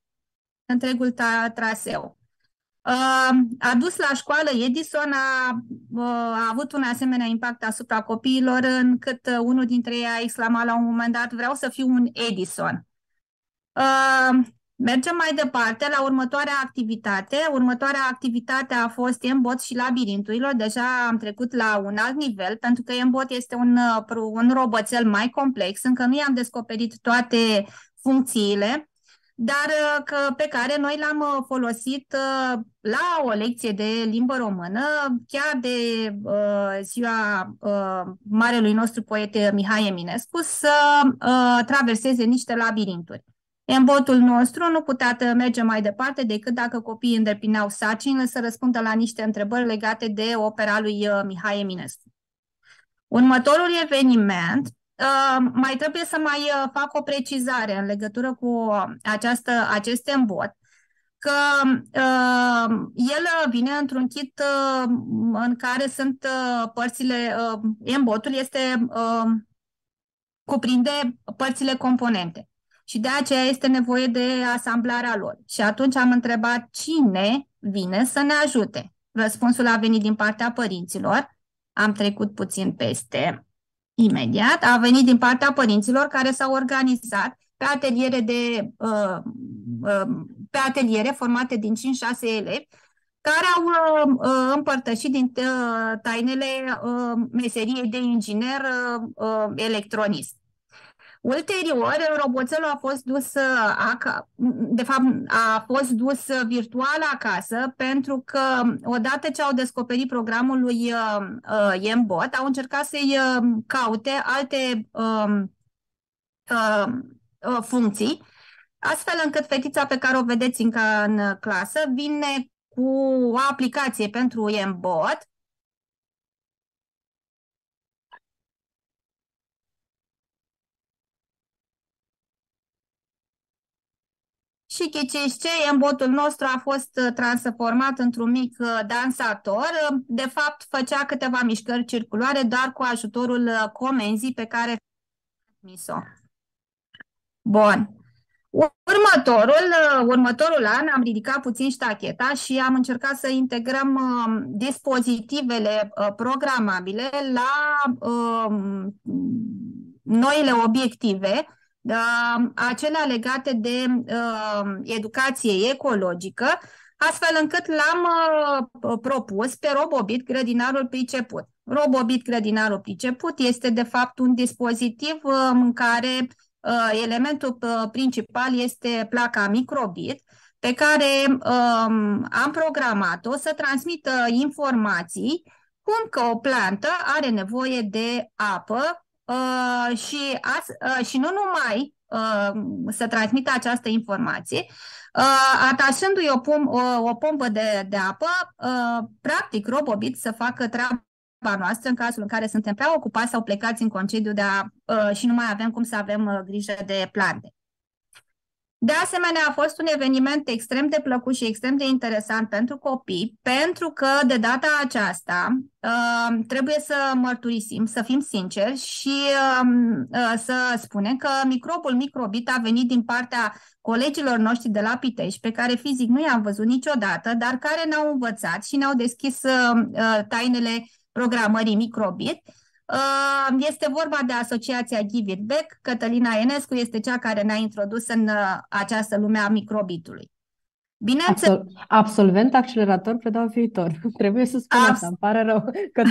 C: întregul ta, traseu. Uh, a dus la școală, Edison a, uh, a avut un asemenea impact asupra copiilor, încât uh, unul dintre ei a exclamat la un moment dat, vreau să fiu un Edison. Uh, Mergem mai departe la următoarea activitate. Următoarea activitate a fost Embot și labirinturilor. Deja am trecut la un alt nivel, pentru că Embot este un, uh, un roboțel mai complex. Încă nu i-am descoperit toate funcțiile, dar uh, că, pe care noi l-am uh, folosit la o lecție de limbă română, chiar de uh, ziua uh, marelui nostru poet Mihai Eminescu, să uh, traverseze niște labirinturi. În botul nostru nu putea merge mai departe decât dacă copiii îndepineau sarcinile să răspundă la niște întrebări legate de opera lui uh, Mihai Eminescu. Următorul eveniment, uh, mai trebuie să mai uh, fac o precizare în legătură cu această, acest embot, că el vine într-un kit în care sunt părțile, embotul este cuprinde părțile componente și de aceea este nevoie de asamblarea lor. Și atunci am întrebat cine vine să ne ajute. Răspunsul a venit din partea părinților, am trecut puțin peste imediat, a venit din partea părinților care s-au organizat pe ateliere, de, uh, uh, pe ateliere formate din 5-6 elevi care au uh, împărtășit din tainele meseriei de inginer electronist. Ulterior, roboțelul a fost dus, de fapt, a fost dus virtual acasă pentru că odată ce au descoperit programul lui uh, uh au încercat să-i uh, caute alte um, um, uh, funcții, astfel încât fetița pe care o vedeți încă în clasă vine cu o aplicație pentru Mbot și Chicișce. botul nostru a fost uh, transformat într-un mic uh, dansator. De fapt, făcea câteva mișcări circulare doar cu ajutorul uh, comenzii pe care transmis-o. Bun. Următorul, următorul an am ridicat puțin ștacheta și am încercat să integrăm uh, dispozitivele uh, programabile la uh, noile obiective acelea legate de uh, educație ecologică, astfel încât l-am uh, propus pe Robobit, grădinarul priceput. Robobit, grădinarul priceput, este de fapt un dispozitiv uh, în care elementul principal este placa microbit, pe care um, am programat-o să transmită informații cum că o plantă are nevoie de apă uh, și, as, uh, și nu numai uh, să transmită această informație, uh, atașându-i o, pom- o, o pompă de, de apă, uh, practic Robobit să facă treaba treaba noastră în cazul în care suntem prea ocupați sau plecați în concediu de a, uh, și nu mai avem cum să avem uh, grijă de plante. De asemenea, a fost un eveniment extrem de plăcut și extrem de interesant pentru copii, pentru că de data aceasta uh, trebuie să mărturisim, să fim sinceri și um, uh, să spunem că microbul microbit a venit din partea colegilor noștri de la Pitești, pe care fizic nu i-am văzut niciodată, dar care ne-au învățat și ne-au deschis uh, tainele programării microbit Uh, este vorba de Asociația Give It Back. Cătălina Enescu este cea care ne-a introdus în uh, această lume a microbitului.
A: Bineînțeles. Absol- absolvent accelerator predau viitor. Trebuie să spun Abs- asta, îmi pare rău că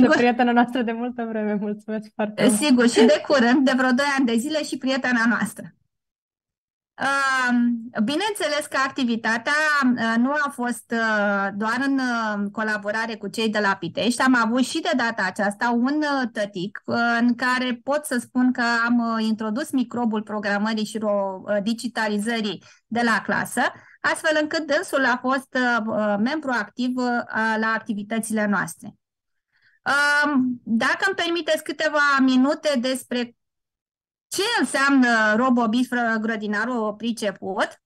A: tu
C: prietena noastră de multă vreme. Mulțumesc foarte mult. Sigur, și de curând, de vreo 2 ani de zile și prietena noastră. Bineînțeles că activitatea uh, nu a fost uh, doar în uh, colaborare cu cei de la Pitești, am avut și de data aceasta un tătic în care pot să spun că am introdus microbul programării și digitalizării de la clasă, astfel încât dânsul a fost membru activ la activitățile noastre. Dacă îmi permiteți câteva minute despre ce înseamnă robobifră grădinarul priceput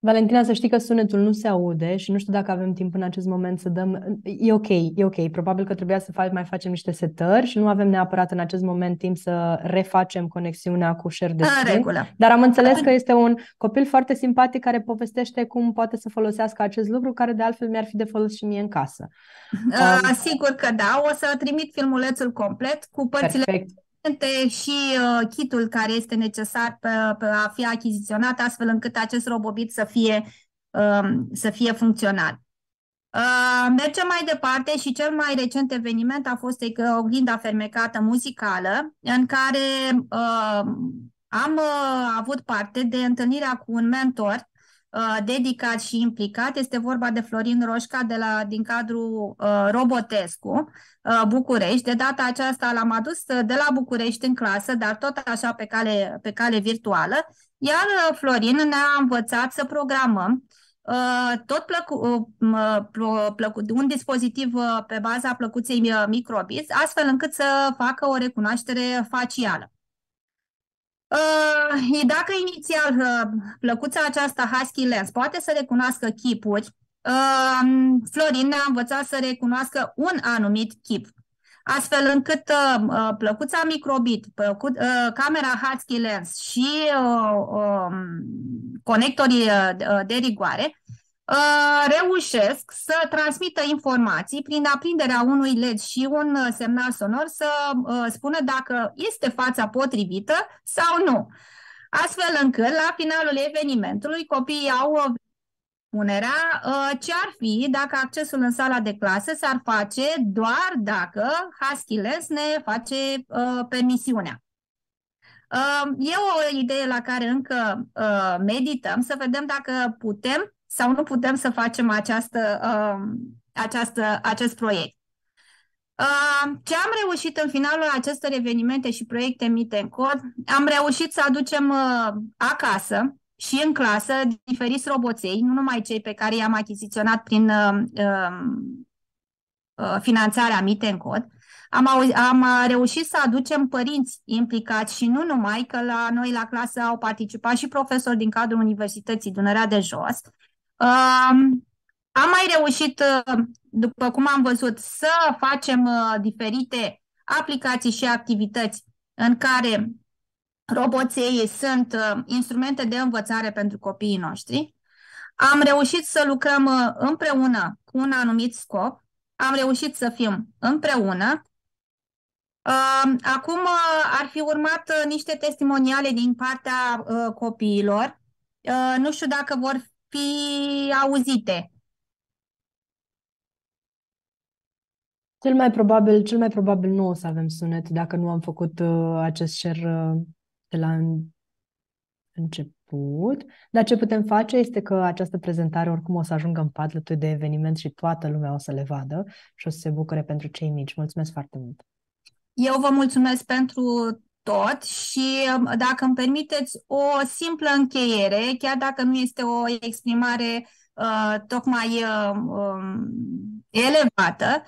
A: Valentina, să știi că sunetul nu se aude și nu știu dacă avem timp în acest moment să dăm... E ok, e ok. Probabil că trebuia să mai facem niște setări și nu avem neapărat în acest moment timp să refacem conexiunea cu share de screen. regulă. Dar am înțeles că este un copil foarte simpatic care povestește cum poate să folosească acest lucru, care de altfel mi-ar fi de folos și mie în casă. Uh, um... Sigur că da. O să trimit filmulețul complet cu părțile... Perfect și
C: uh, kitul care este necesar pe, pe a fi achiziționat, astfel încât acest robobit să fie, um, să fie funcțional. Uh, mergem mai departe și cel mai recent eveniment a fost oglinda fermecată muzicală, în care uh, am uh, avut parte de întâlnirea cu un mentor Uh, dedicat și implicat. Este vorba de Florin Roșca de la, din cadrul uh, Robotescu, uh, București. De data aceasta l-am adus uh, de la București în clasă, dar tot așa pe cale, pe cale virtuală. Iar uh, Florin ne-a învățat să programăm uh, tot plăcu, plăcu, un dispozitiv pe baza plăcuței microbiz, astfel încât să facă o recunoaștere facială. Uh, dacă inițial uh, plăcuța aceasta Husky Lens poate să recunoască chipuri, uh, Florin ne-a învățat să recunoască un anumit chip, astfel încât uh, plăcuța microbit, plăcu uh, camera Husky Lens și uh, uh, conectorii uh, de rigoare Uh, reușesc să transmită informații prin aprinderea unui LED și un uh, semnal sonor să uh, spună dacă este fața potrivită sau nu. Astfel încât, la finalul evenimentului, copiii au punerea ce ar fi dacă accesul în sala de clasă s-ar face doar dacă Husky Lens ne face permisiunea. E o idee la care încă medităm, să vedem dacă putem sau nu putem să facem această, um, această, acest proiect. Um, ce am reușit în finalul acestor evenimente și proiecte Meet în cod, Am reușit să aducem uh, acasă și în clasă diferiți roboței, nu numai cei pe care i-am achiziționat prin uh, um, uh, finanțarea Meet în cod. am, au, am reușit să aducem părinți implicați și nu numai, că la noi la clasă au participat și profesori din cadrul Universității Dunărea de Jos Um, am mai reușit, uh, după cum am văzut, să facem uh, diferite aplicații și activități în care roboței sunt uh, instrumente de învățare pentru copiii noștri. Am reușit să lucrăm împreună cu un anumit scop. Am reușit să fim împreună. Acum ar fi urmat niște testimoniale din partea copiilor. Nu știu dacă vor fi auzite.
A: Cel mai probabil, cel mai probabil nu o să avem sunet dacă nu am făcut uh, acest share uh, de la în... început. Dar ce putem face este că această prezentare oricum o să ajungă în padlătul de eveniment și toată lumea o să le vadă și o să se bucure pentru cei mici. Mulțumesc foarte mult!
C: Eu vă mulțumesc pentru tot și um, dacă îmi permiteți o simplă încheiere, chiar dacă nu este o exprimare uh, tocmai uh, elevată,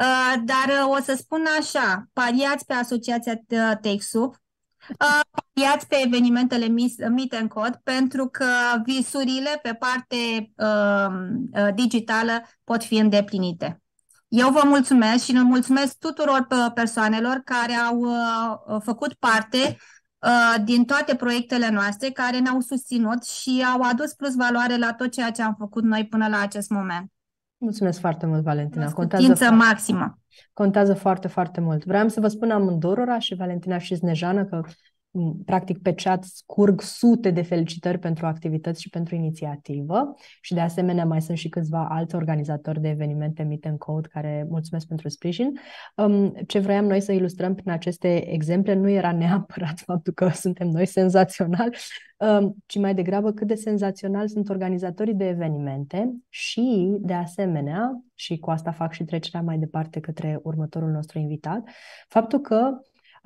C: uh, dar uh, o să spun așa, pariați pe Asociația uh, TechSoup, uh, pariați pe evenimentele uh, Meet and Code, pentru că visurile pe parte uh, digitală pot fi îndeplinite. Eu vă mulțumesc și ne mulțumesc tuturor uh, persoanelor care au uh, uh, făcut parte din toate proiectele noastre, care ne-au susținut și au adus plus valoare la tot ceea ce am făcut noi până la acest moment.
A: Mulțumesc foarte mult, Valentina. Contează maximă. Contează foarte, foarte mult. Vreau să vă spun amândurora și Valentina și Snejana că practic pe chat scurg sute de felicitări pentru activități și pentru inițiativă și de asemenea mai sunt și câțiva alți organizatori de evenimente Meet and Code care mulțumesc pentru sprijin. Ce vroiam noi să ilustrăm prin aceste exemple nu era neapărat faptul că suntem noi senzaționali, ci mai degrabă cât de senzaționali sunt organizatorii de evenimente și de asemenea, și cu asta fac și trecerea mai departe către următorul nostru invitat, faptul că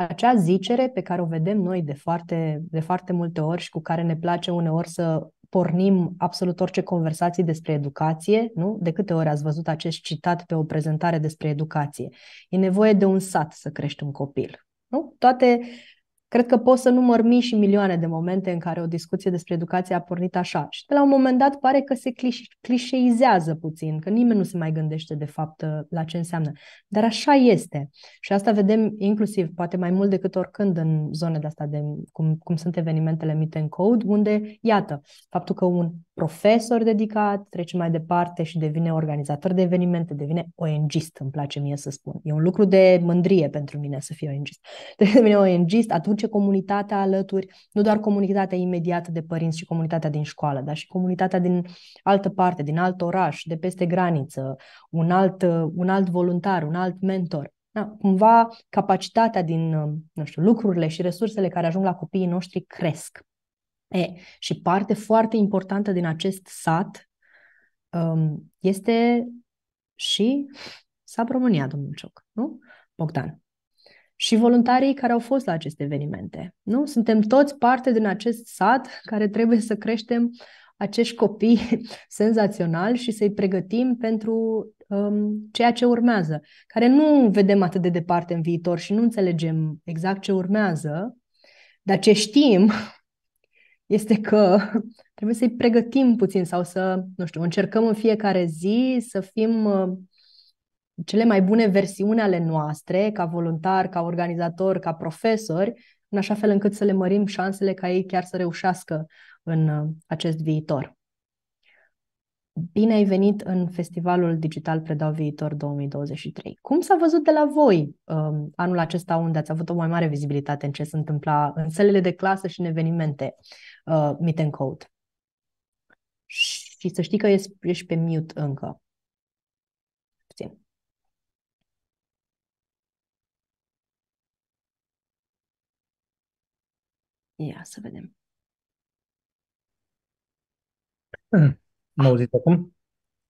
A: acea zicere pe care o vedem noi de foarte, de foarte multe ori și cu care ne place uneori să pornim absolut orice conversații despre educație, nu? De câte ori ați văzut acest citat pe o prezentare despre educație? E nevoie de un sat să crești un copil, nu? Toate Cred că pot să număr mii și milioane de momente în care o discuție despre educație a pornit așa și de la un moment dat pare că se cliș- clișeizează puțin, că nimeni nu se mai gândește de fapt la ce înseamnă. Dar așa este. Și asta vedem inclusiv, poate mai mult decât oricând în zone de asta, de, cum, cum sunt evenimentele Meet and Code, unde, iată, faptul că un profesor dedicat trece mai departe și devine organizator de evenimente, devine ONGist, îmi place mie să spun. E un lucru de mândrie pentru mine să fii ONGist. Devine ONGist, atunci aduce comunitatea alături, nu doar comunitatea imediată de părinți și comunitatea din școală, dar și comunitatea din altă parte, din alt oraș, de peste graniță, un alt, un alt voluntar, un alt mentor. Da, cumva capacitatea din, nu știu, lucrurile și resursele care ajung la copiii noștri cresc. E, și parte foarte importantă din acest sat um, este și SAP România, domnul Cioc, nu? Bogdan și voluntarii care au fost la aceste evenimente. Nu? Suntem toți parte din acest sat care trebuie să creștem acești copii senzaționali și să-i pregătim pentru um, ceea ce urmează, care nu vedem atât de departe în viitor și nu înțelegem exact ce urmează, dar ce știm este că trebuie să-i pregătim puțin sau să, nu știu, încercăm în fiecare zi să fim uh, cele mai bune versiuni ale noastre, ca voluntar, ca organizator, ca profesori, în așa fel încât să le mărim șansele ca ei chiar să reușească în uh, acest viitor. Bine ai venit în Festivalul Digital Predau Viitor 2023. Cum s-a văzut de la voi um, anul acesta unde ați avut o mai mare vizibilitate în ce se întâmpla în selele de clasă și în evenimente uh, Meet and Code? Și să știi că ești, ești pe mute încă. Ia să vedem.
D: Mă hmm. auziți acum?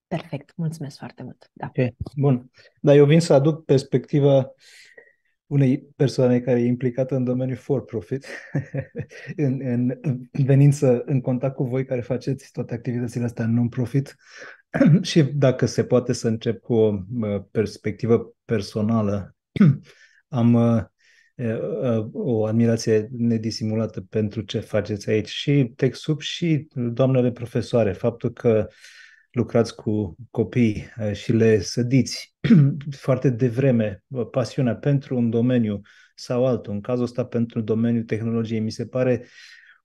A: Perfect, mulțumesc foarte mult.
D: Da. Okay. Bun. Dar eu vin să aduc perspectiva unei persoane care e implicată în domeniul for profit, în, în, venind să, în contact cu voi care faceți toate activitățile astea non-profit și dacă se poate să încep cu o perspectivă personală. Am o admirație nedisimulată pentru ce faceți aici și TechSoup și doamnele profesoare, faptul că lucrați cu copii și le sădiți foarte devreme pasiunea pentru un domeniu sau altul, în cazul ăsta pentru domeniul tehnologiei, mi se pare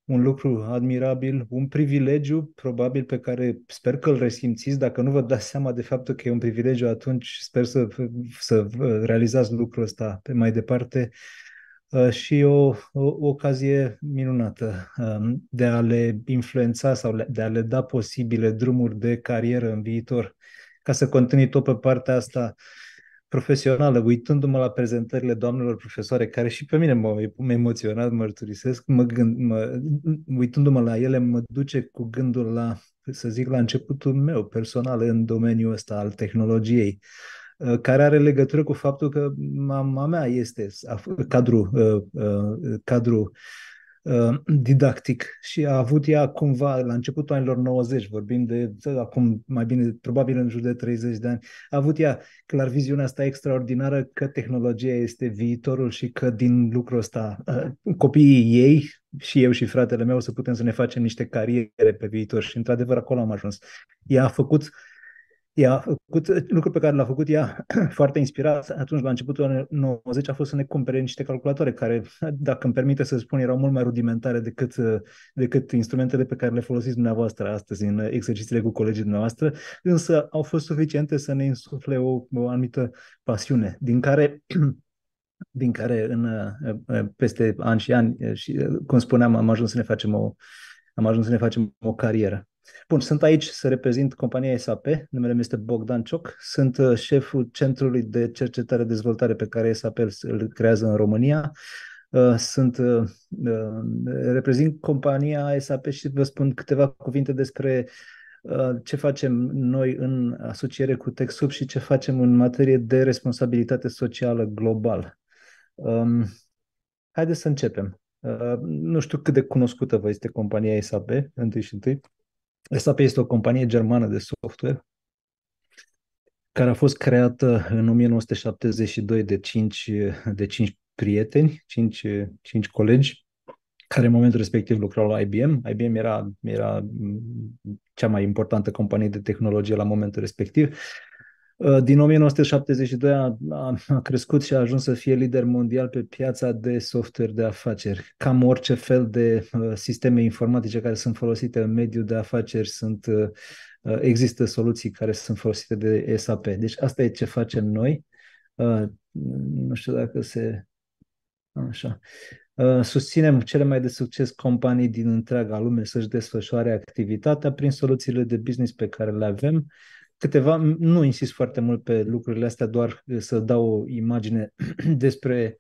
D: un lucru admirabil, un privilegiu probabil pe care sper că îl resimțiți. Dacă nu vă dați seama de faptul că e un privilegiu, atunci sper să, să realizați lucrul ăsta pe mai departe. Uh, Uh, și o, o ocazie minunată um, de a le influența sau de a le da posibile drumuri de carieră în viitor, ca să continui tot pe partea asta profesională, uitându-mă la prezentările doamnelor profesoare, care și pe mine m-au emoționat, mărturisesc, mă gând, mă, uitându-mă la ele, mă duce cu gândul la, să zic, la începutul meu personal în domeniul ăsta al tehnologiei. Uh, Uh, care are legătură cu faptul că mama mea este cadru, uh, uh, cadru didactic și a avut ea cumva la începutul anilor 90, vorbim de acum mai bine, probabil în jur de 30 de ani, a avut ea clar viziunea asta extraordinară că tehnologia este viitorul și că din lucrul ăsta copiii ei și eu și fratele meu o să putem să ne facem niște cariere pe viitor și într-adevăr acolo am ajuns. Ea a făcut uh, ea a făcut lucrul pe care l-a făcut ea, foarte inspirat, atunci la începutul anilor 90 a fost să ne cumpere niște calculatoare care, dacă îmi permite să spun, erau mult mai rudimentare decât, decât instrumentele pe care le folosiți dumneavoastră astăzi în exercițiile cu colegii dumneavoastră, însă au fost suficiente să ne insufle o, o anumită pasiune, din care din care în, peste ani și ani, și, cum spuneam, am ajuns să ne facem o, am ajuns să ne facem o carieră. Bun, sunt aici să reprezint compania SAP, numele meu este Bogdan Cioc, sunt uh, șeful centrului de cercetare-dezvoltare pe care SAP îl creează în România. Uh, sunt, uh, reprezint compania SAP și vă spun câteva cuvinte despre ce facem noi în asociere cu TechSoup și ce facem în materie de responsabilitate socială global. Um, haideți să începem. Nu știu cât de cunoscută vă este compania SAP, întâi și întâi. SAP este o companie germană de software care a fost creată în 1972 de cinci, de cinci prieteni, cinci, cinci colegi, care în momentul respectiv lucrau la IBM. IBM era, era cea mai importantă companie de tehnologie la momentul respectiv Uh, din 1972 a, a, crescut și a ajuns să fie lider mondial pe piața de software de afaceri. Cam orice fel de uh, sisteme informatice care sunt folosite în mediul de afaceri sunt uh, uh există soluții care sunt folosite de SAP. Deci asta e ce facem noi. Uh, nu știu dacă se... Așa. Uh, susținem cele mai de succes companii din întreaga lume să-și desfășoare activitatea prin soluțiile de business pe care le avem câteva, nu insist foarte mult pe lucrurile astea, doar uh, să dau o imagine despre,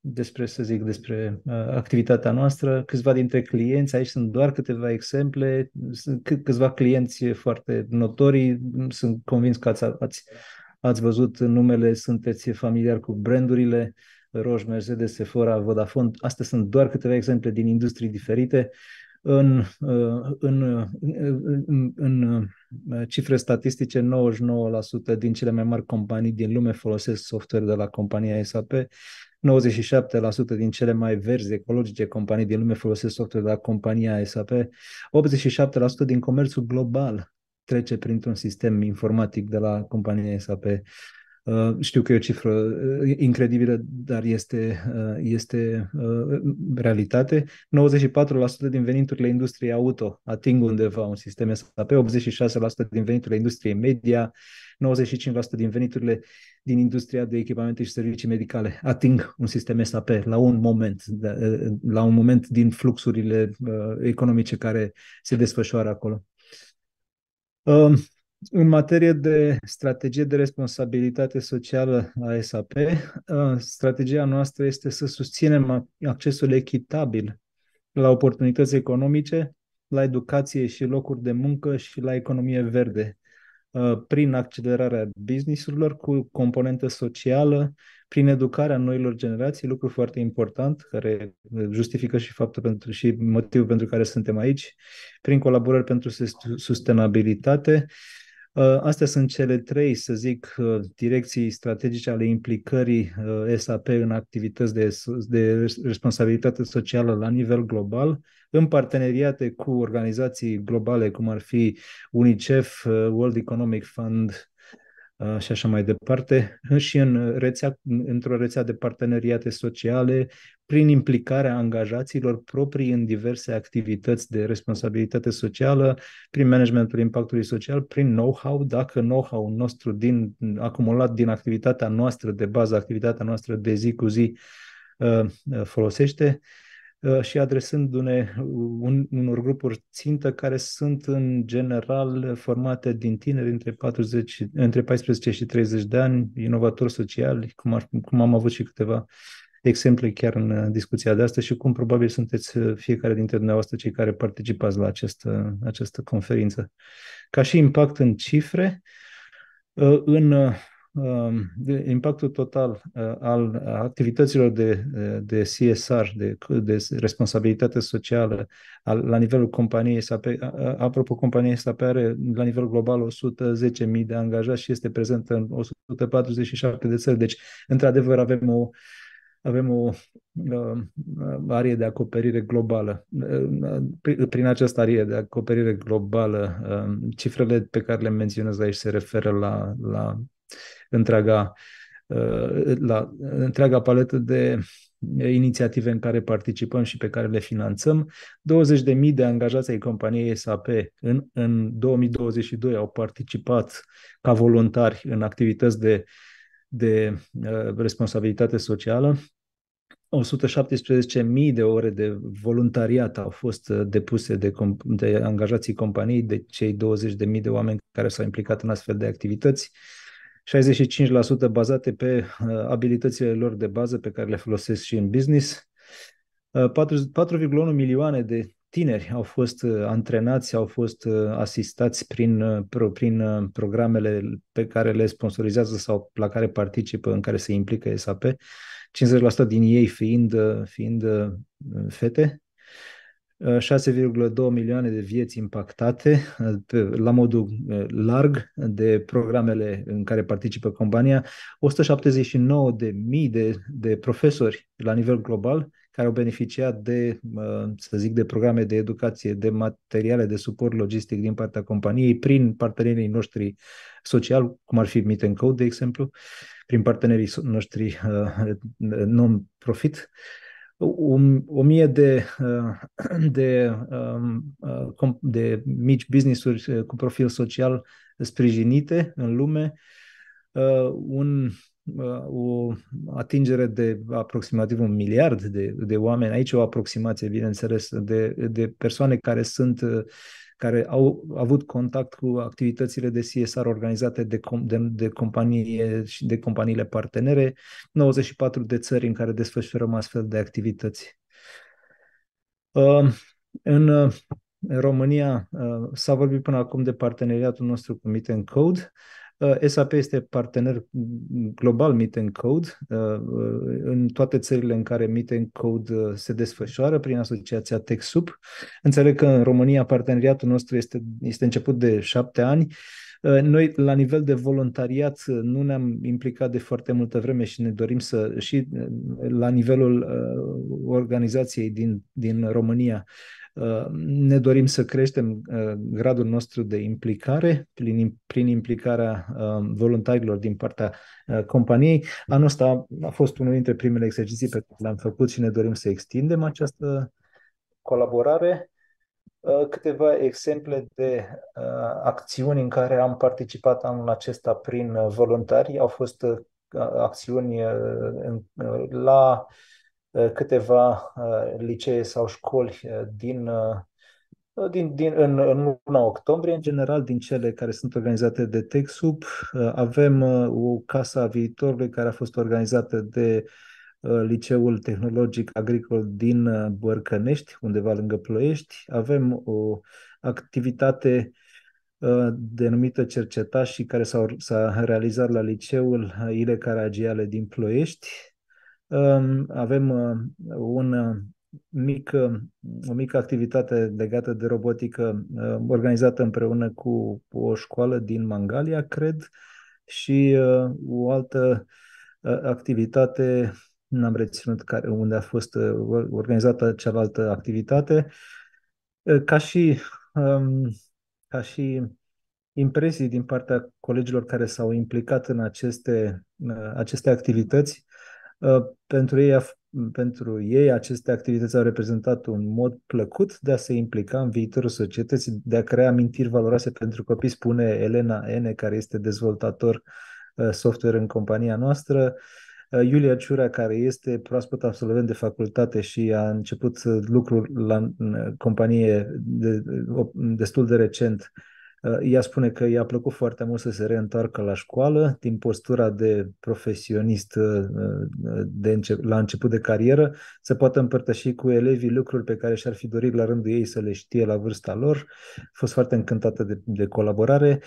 D: despre să zic, despre uh, activitatea noastră. Câțiva dintre clienți, aici sunt doar câteva exemple, sunt câțiva clienți foarte notori, sunt convins că ați, ați, ați văzut numele, sunteți familiar cu brandurile, Roche, Mercedes, Sephora, Vodafone, astea sunt doar câteva exemple din industrii diferite. Uh, în, uh, în, uh, în, în cifre statistice, 99% din cele mai mari companii din lume folosesc software de la compania SAP, 97% din cele mai verzi ecologice companii din lume folosesc software de la compania SAP, 87% din comerțul global trece printr-un sistem informatic de la compania SAP. Uh, știu că e o cifră uh, incredibilă, dar este, uh, este realitate. 94% din veniturile industriei auto ating undeva un sistem SAP, 86% din veniturile industriei media, 95% din veniturile din industria de echipamente și servicii medicale ating un sistem SAP la un moment, da, la un moment din fluxurile economice care se desfășoară acolo. Um, în materie de strategie de responsabilitate socială a SAP, uh, strategia noastră este să susținem accesul echitabil la oportunități economice, la educație și locuri de muncă și la economie verde, uh, prin accelerarea businessurilor cu componentă socială, prin educarea noilor generații, lucru foarte important, care justifică și faptul pentru, și motivul pentru care suntem aici, prin colaborări pentru sustenabilitate, Uh, astea sunt cele trei, să zic, uh, direcții strategice ale implicării uh, SAP în activități de, de responsabilitate socială la nivel global, în parteneriate cu organizații globale, cum ar fi UNICEF, World Economic Fund, și așa mai departe, și în rețea, într-o rețea de parteneriate sociale, prin implicarea angajaților proprii în diverse activități de responsabilitate socială, prin managementul impactului social, prin know-how, dacă know how nostru din, acumulat din activitatea noastră de bază, activitatea noastră de zi cu zi, folosește Uh, și adresându-ne un, unor grupuri țintă care sunt în general formate din tineri între, 40, între 14 și 30 de ani, inovatori sociali, cum, ar, cum am avut și câteva exemple chiar în uh, discuția de astăzi și cum probabil sunteți uh, fiecare dintre dumneavoastră cei care participați la această, această conferință. Ca și impact în cifre, în Um, impactul total uh, al activităților de, uh, de CSR, de, de responsabilitate socială al, la nivelul companiei SAP. Apropo, compania SAP are la nivel global 110.000 de angajați și este prezentă în 147 de țări. Deci, într-adevăr, avem o, avem o uh, arie de acoperire globală. Uh, prin această arie de acoperire globală, uh, cifrele pe care le menționez aici se referă la, la întreaga, uh, la întreaga paletă de inițiative în care participăm și pe care le finanțăm. 20.000 de angajați ai companiei SAP în, în 2022 au participat ca voluntari în activități de, de uh, responsabilitate socială. 117.000 de ore de voluntariat au fost uh, depuse de, de angajații companiei, de cei 20.000 de oameni care s-au implicat în astfel de activități. 65% bazate pe uh, abilitățile lor de bază pe care le folosesc și în business. 4,1 uh, milioane de tineri au fost uh, antrenați, au fost asistați prin, prin programele pe care le sponsorizează sau la care participă, în care se implică SAP, 50% din ei fiind, fiind fete. 6,2 milioane de vieți impactate la modul eh, larg de programele în care participă compania, 179 de mii de, de profesori la nivel global care au beneficiat de, să zic, de programe de educație, de materiale de suport logistic din partea companiei prin partenerii noștri social, cum ar fi Meet Code, de exemplu, prin partenerii noștri eh, non-profit. Uh, o mie de, uh, de, um, uh, de mici business-uri uh, cu profil social sprijinite în lume, un, o atingere de aproximativ un miliard de, de oameni, aici o aproximație, bineînțeles, de, de persoane care sunt care au avut contact cu activitățile de CSR organizate de, com- de, de companie și de companiile partenere, 94 de țări în care desfășurăm astfel de activități. În România s-a vorbit până acum de parteneriatul nostru cu Meet Code. Uh, SAP este partener global Meet and Code uh, în toate țările în care Meet and Code uh, se desfășoară prin asociația TechSoup. Înțeleg că în România parteneriatul nostru este, este început de șapte ani. Noi, la nivel de voluntariat, nu ne-am implicat de foarte multă vreme și ne dorim să, și la nivelul organizației din, din România, Uh, ne dorim să creștem uh, gradul nostru de implicare prin, prin implicarea uh, voluntarilor din partea companiei. Anul ăsta a fost unul dintre primele exerciții pe care le-am făcut și ne dorim să extindem această colaborare. Câteva exemple de acțiuni în care am participat anul acesta prin voluntari au fost acțiuni la câteva uh, licee sau școli uh, din, uh, din, din, în, în luna octombrie. În general, din cele care sunt organizate de TechSoup, avem o Casa a Viitorului care a fost organizată de Liceul Tehnologic Agricol din Bărcănești, undeva lângă Ploiești. Avem o activitate denumită Cercetașii, care s-a, s-a realizat la liceul Ile Caragiale din Ploiești. Avem uh, un uh, mic, uh, o mică activitate legată de robotică organizată împreună cu o școală din Mangalia, cred, și o altă activitate, n-am reținut care, unde a fost organizată cealaltă activitate, ca și, um, ca și impresii din partea colegilor care s-au implicat în aceste, aceste activități, Uh, pentru ei, pentru ei, aceste activități au reprezentat un mod plăcut de a se implica în viitorul societății, de a crea amintiri valoroase pentru copii, spune Elena Ene, care este dezvoltator uh, software în compania noastră. Uh, Iulia Ciura, care este proaspăt absolvent de facultate și a început lucrul la companie de, destul de recent, ea spune că i-a plăcut foarte mult să se reîntoarcă la școală din postura de profesionist uh, uh, de înce- la început de carieră, să poată împărtăși cu elevii lucruri pe care și-ar fi dorit la rândul ei să le știe la vârsta lor. A fost foarte încântată de, de colaborare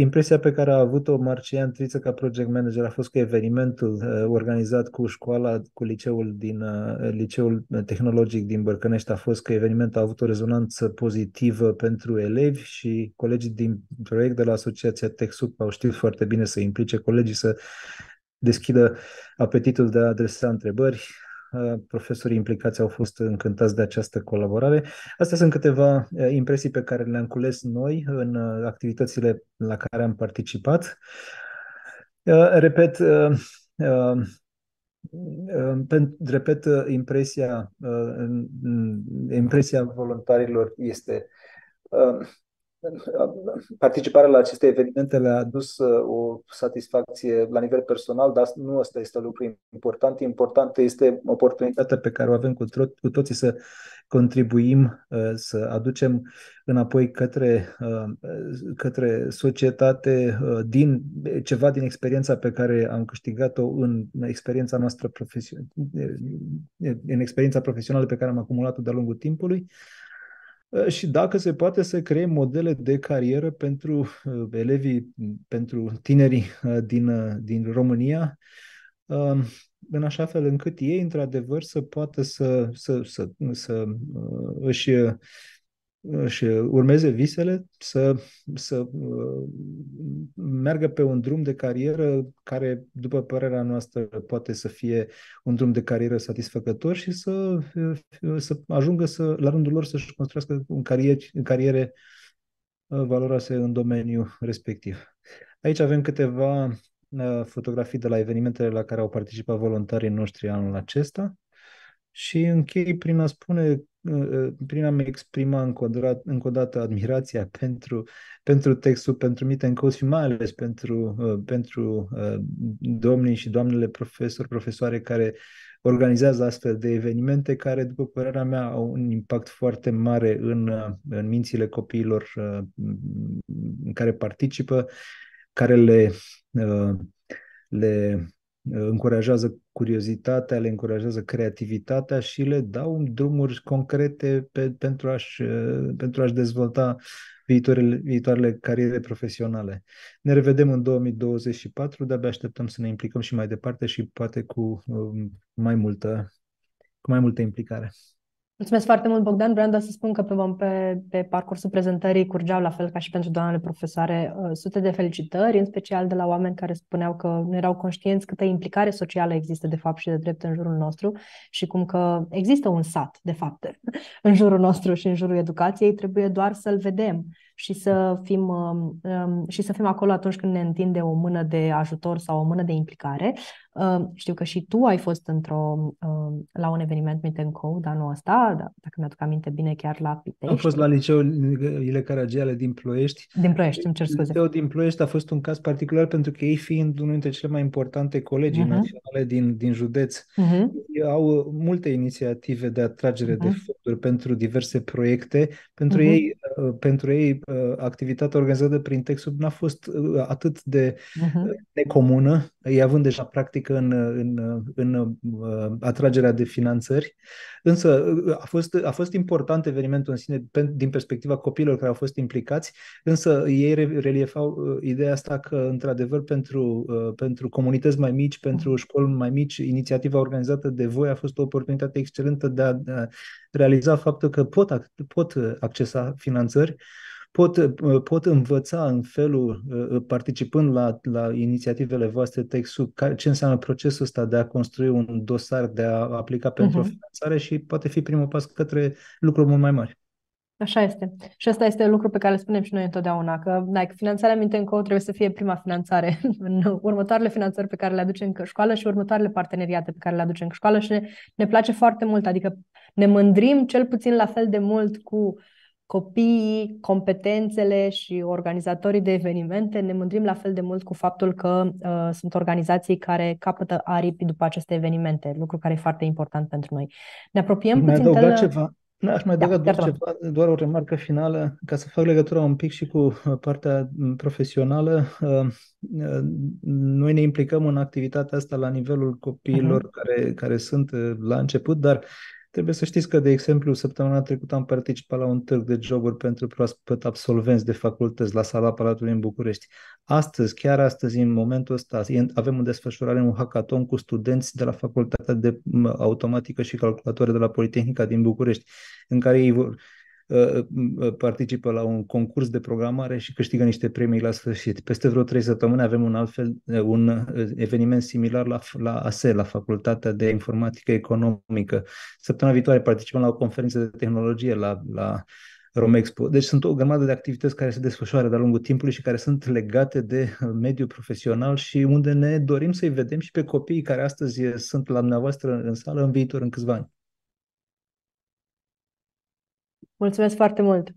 D: Impresia pe care a avut-o Marcian Triță ca project manager a fost că evenimentul uh, organizat cu școala, cu liceul, din, uh, liceul tehnologic din Bărcănești a fost că evenimentul a avut o rezonanță pozitivă pentru elevi și colegii din proiect de la Asociația TechSup au știut foarte bine să implice colegii să deschidă apetitul de a adresa întrebări, Ă, profesorii implicați au fost încântați de această colaborare. Astea sunt câteva ă, impresii pe care le-am cules noi în ă, activitățile la care am participat. Repet, repet impresia, impresia voluntarilor este participarea la aceste evenimente le-a adus uh, o satisfacție la nivel personal, dar nu asta este lucru important. Important este oportunitatea pe care o avem cu, to- cu toții să contribuim, uh, să aducem înapoi către, uh, către societate din ceva din experiența pe care am câștigat-o în experiența noastră profesională, în experiența profesională pe care am acumulat-o de-a lungul timpului Eh, și dacă se poate să creăm modele de carieră pentru eh, elevii, pentru tinerii eh, din, din România, ehm, în așa fel încât ei, într-adevăr, să poată să, să, să, să își și urmeze visele, să, să uh, meargă pe un drum de carieră care, după părerea noastră, poate să fie un drum de carieră satisfăcător și să, uh, să ajungă să, la rândul lor să-și construiască un carier, cariere uh, valoroase în domeniul respectiv. Aici avem câteva fotografii de la evenimentele la care au participat voluntarii noștri anul acesta. Și închei prin a spune, ă, ă, prin a-mi exprima încă o, dată, încă o dată admirația pentru, pentru textul, pentru Mitencoz și mai ales pentru, ă, pentru domnii și doamnele profesori, profesoare care organizează astfel de evenimente care, după părerea mea, au un impact foarte mare în, în mințile copiilor în care participă, care le, le încurajează curiozitatea, le încurajează creativitatea și le dau drumuri concrete pe, pentru, a-și, eh, pentru a-și dezvolta viitoarele, viitoarele cariere profesionale. Ne revedem în 2024, de-abia așteptăm să ne implicăm și mai departe și poate cu um, mai multă, cu mai multă implicare.
A: Mulțumesc foarte mult, Bogdan. Vreau doar să spun că pe, pe, pe parcursul prezentării curgeau, la fel ca și pentru doamnele profesoare, uh, sute de felicitări, în special de la oameni care spuneau că nu erau conștienți câtă implicare socială există, de fapt, și de drept în jurul nostru și cum că există un sat, de fapt, în jurul nostru și în jurul educației, trebuie doar să-l vedem și să fim, um, um, și să fim acolo atunci când ne întinde o mână de ajutor sau o mână de implicare. Um, știu că și tu ai fost într-o, la un eveniment Meet and Code anul ăsta, da, dacă mi-aduc aminte bine, chiar la Pitești.
D: Am fost la liceul Ile Caragiale din Ploiești. Din Ploiești, îmi cer scuze. Liceul din Ploiești a fost un caz particular pentru că ei fiind unul dintre cele mai importante colegii uh-huh. naționale din, din județ, uh-huh. au multe inițiative de atragere uh-huh. de mhm. fonduri pentru diverse proiecte. Pentru, uh-huh. ei, uh, pentru ei Uh, activitatea organizată prin TechSoup n-a fost uh, atât de uh-huh. Mhm. necomună, ei având deja practică în, în, în uh, atragerea de finanțări, însă a fost, a fost important evenimentul în sine din perspectiva copiilor care au fost implicați, însă ei reliefau ideea asta că, într-adevăr, pentru, pentru comunități mai mici, pentru mhm. școli mai mici, inițiativa organizată de voi a fost o oportunitate excelentă de a realiza faptul că pot, pot accesa finanțări pot, uh, pot învăța în felul, uh, uh, participând la, la inițiativele voastre TechSoup, ce înseamnă procesul ăsta de a construi un dosar, de a aplica pentru uh-huh. finanțare și poate fi primul pas către lucruri mult mai mari. Așa
A: este. Și asta este lucru pe care îl spunem și noi întotdeauna, că da, finanțarea minte în cod trebuie să fie prima finanțare în următoarele finanțări pe care le aducem în școală și următoarele parteneriate pe care le aducem în școală și ne, ne place foarte mult, adică ne mândrim cel puțin la fel de mult cu uh, copiii, competențele și organizatorii de evenimente. Ne mândrim la fel de mult cu faptul că uh, sunt organizații care capătă aripi după aceste evenimente, lucru care e foarte important pentru noi. Ne apropiem puțin de... ceva.
D: Da, aș mai da, adăuga da, doar, ceva, doar o remarcă finală, ca să fac legătura un pic și cu uh, partea mm, profesională. Uh, uh, noi ne implicăm în activitatea asta la nivelul copiilor uh-huh. care, care sunt la început, dar Trebuie să știți că, de exemplu, săptămâna trecută am participat la un târg de joburi pentru proaspăt absolvenți de facultăți la sala Palatului în București. Astăzi, chiar astăzi, în momentul ăsta, avem în desfășurare un hackathon cu studenți de la Facultatea de Automatică și Calculatoare de la Politehnica din București, în care ei vor, Uh, uh, uh, participă la un concurs de programare și câștigă niște premii la sfârșit. Peste vreo trei săptămâni avem un altfel, un eveniment similar la, la ASE, la Facultatea de Informatică Economică. Săptămâna viitoare participăm la o conferință de tehnologie la, la Romexpo. Deci sunt o grămadă de activități care se desfășoară de-a lungul timpului și care sunt legate de mediul profesional și unde ne dorim să-i vedem și pe copiii care astăzi sunt la dumneavoastră în sală în viitor, în câțiva ani.
A: Mulțumesc foarte mult!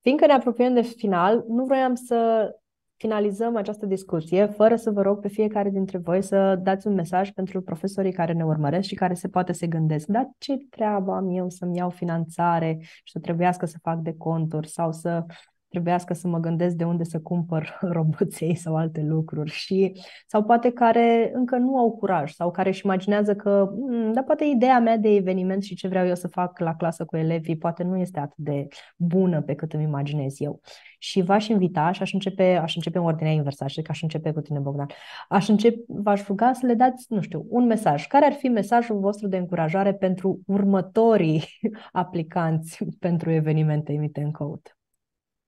A: Fiindcă ne apropiem de final, nu vroiam să finalizăm această discuție fără să vă rog pe fiecare dintre voi să dați un mesaj pentru profesorii care ne urmăresc și care se poate se gândesc, dar ce treabă am eu să-mi iau finanțare și să trebuiască să fac de conturi sau să trebuiască să mă gândesc de unde să cumpăr roboței sau alte lucruri și sau poate care încă nu au curaj sau care își imaginează că da poate ideea mea de eveniment și ce vreau eu să fac la clasă cu elevii poate nu este atât de bună pe cât îmi imaginez eu. Și v-aș invita și aș începe, aș începe în ordinea inversă, aș că aș începe cu tine, Bogdan. Aș începe, v-aș ruga să le dați, nu știu, un mesaj. Care ar fi mesajul vostru de încurajare pentru următorii aplicanți pentru evenimente Emite în Code?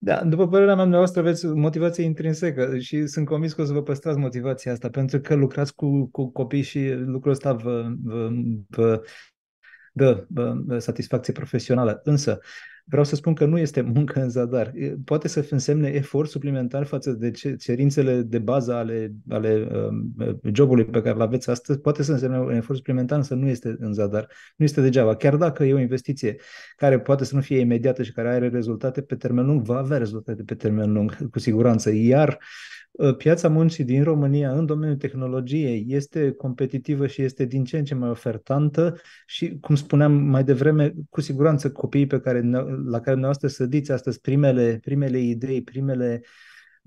D: Da, după părerea mea, dumneavoastră aveți motivație intrinsecă și sunt convins că o să vă păstrați motivația asta, pentru că lucrați cu, cu copii și lucrul ăsta vă, vă, vă dă satisfacție profesională. Însă, vreau să spun că nu este muncă în zadar. Poate să însemne efort suplimentar față de cerințele de bază ale, ale um, jobului pe care îl aveți astăzi, poate să însemne un efort suplimentar, însă nu este în zadar, nu este degeaba. Chiar dacă e o investiție care poate să nu fie imediată și care are rezultate pe termen lung, va avea rezultate pe termen lung, cu siguranță. Iar Uh, piața muncii din România în domeniul tehnologiei este competitivă și este din ce în ce mai ofertantă și, cum spuneam mai devreme, cu siguranță copiii pe care, la care să sădiți astăzi primele, primele idei, primele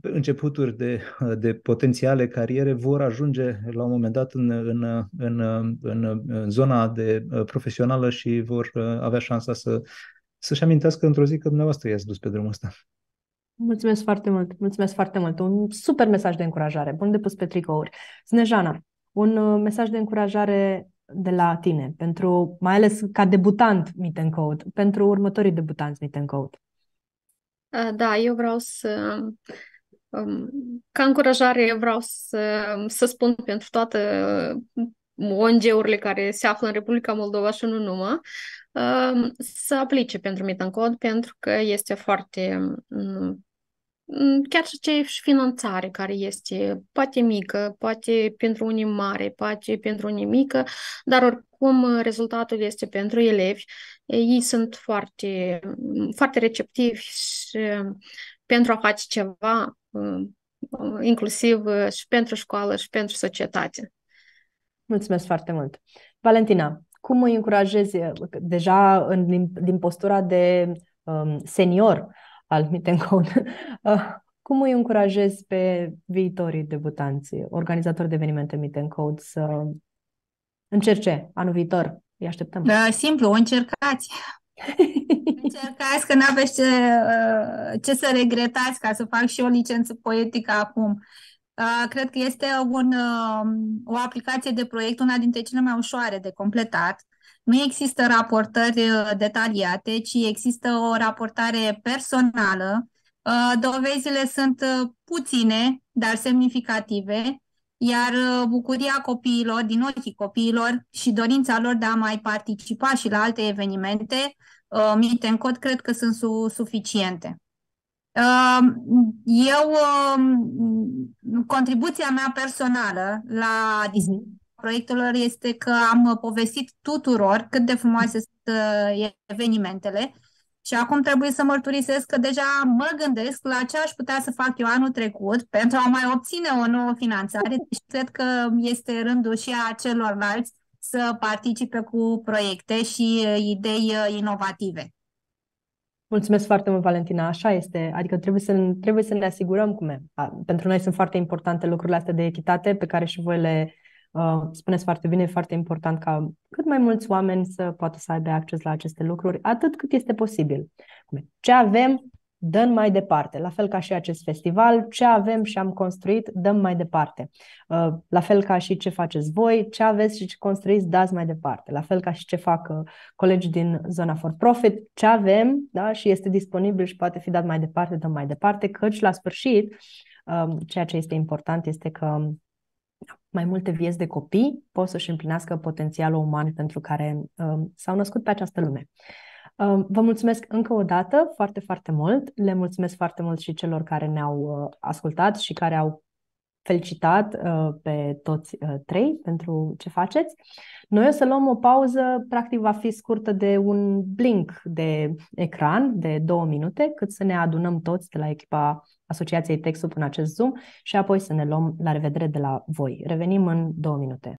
D: începuturi de, de potențiale cariere vor ajunge la un moment dat în, în, în, în, în zona de uh, profesională și vor uh, avea șansa să, să-și amintească într-o zi că dumneavoastră i-ați dus pe drumul ăsta.
A: Mulțumesc foarte mult, mulțumesc foarte mult. Un super mesaj de încurajare, bun de pus pe tricouri. Snejana, un uh, mesaj de încurajare de la tine, pentru, mai ales ca debutant Meet and Code, pentru următorii debutanți Meet and Code.
B: Da, eu vreau să um, ca încurajare eu vreau să, să spun pentru toate uh, ONG-urile care se află în Republica Moldova și nu numai, să aplice pentru Meet and Code pentru că este foarte mm, mm, chiar și ce finanțare care este poate mică, poate pentru unii mare, poate pentru unii mică, dar oricum rezultatul este pentru elevi. Ei sunt foarte, mm, foarte receptivi și pentru a face ceva, inclusiv și pentru școală și pentru societate.
A: Mulțumesc foarte mult! Valentina, cum îi încurajezi deja în, din, din postura de um, senior al Mitencon? Uh, cum îi încurajezi pe viitorii debutanți, organizatori de evenimente Meet and Code să încerce anul viitor? Îi așteptăm. Da, simplu, o încercați.
C: Încercați că n-aveți ce, uh, ce să regretați ca să fac și o licență poetică acum. Uh, cred că este un, um, o aplicație de proiect, una dintre cele mai ușoare de completat. Nu există raportări uh, detaliate, ci există o raportare personală. Uh, dovezile sunt puține, dar semnificative, iar bucuria copiilor, din ochii copiilor și dorința lor de a mai participa și la alte evenimente, minte în cod, cred că sunt su- suficiente. Eu, contribuția mea personală la mhm. proiectelor este că am povestit tuturor cât de frumoase mhm. sunt uh, evenimentele și acum trebuie să mărturisesc că deja mă gândesc la ce aș putea să fac eu anul trecut pentru a mai obține o nouă finanțare și deci, cred că este rândul și a celorlalți să participe cu proiecte și uh, idei uh, inovative.
A: Mulțumesc foarte mult, Valentina. Așa este. Adică trebuie să, trebuie să ne asigurăm cum e. Pentru noi sunt foarte importante lucrurile astea de echitate pe care și voi le uh, spuneți foarte bine. E foarte important ca cât mai mulți oameni să poată să aibă acces la aceste lucruri, atât cât este posibil. Ce avem, dăm mai departe. La fel ca și acest festival, ce avem și am construit, dăm mai departe. Uh, la fel ca și ce faceți voi, ce aveți și ce construiți, dați mai departe. La fel ca și ce fac uh, colegii din zona for profit, ce avem da, și este disponibil și poate fi dat mai departe, dăm mai departe, căci la sfârșit, um, ceea ce este important este că mai multe vieți de copii pot să-și împlinească potențialul uman pentru care um, s-au născut pe această lume. Vă mulțumesc încă o dată foarte, foarte mult. Le mulțumesc foarte mult și celor care ne-au uh, ascultat și care au felicitat uh, pe toți uh, trei pentru ce faceți. Noi o să luăm o pauză, practic va fi scurtă de un blink de ecran de două minute, cât să ne adunăm toți de la echipa Asociației Texup în acest Zoom și apoi să ne luăm la revedere de la voi. Revenim în două minute.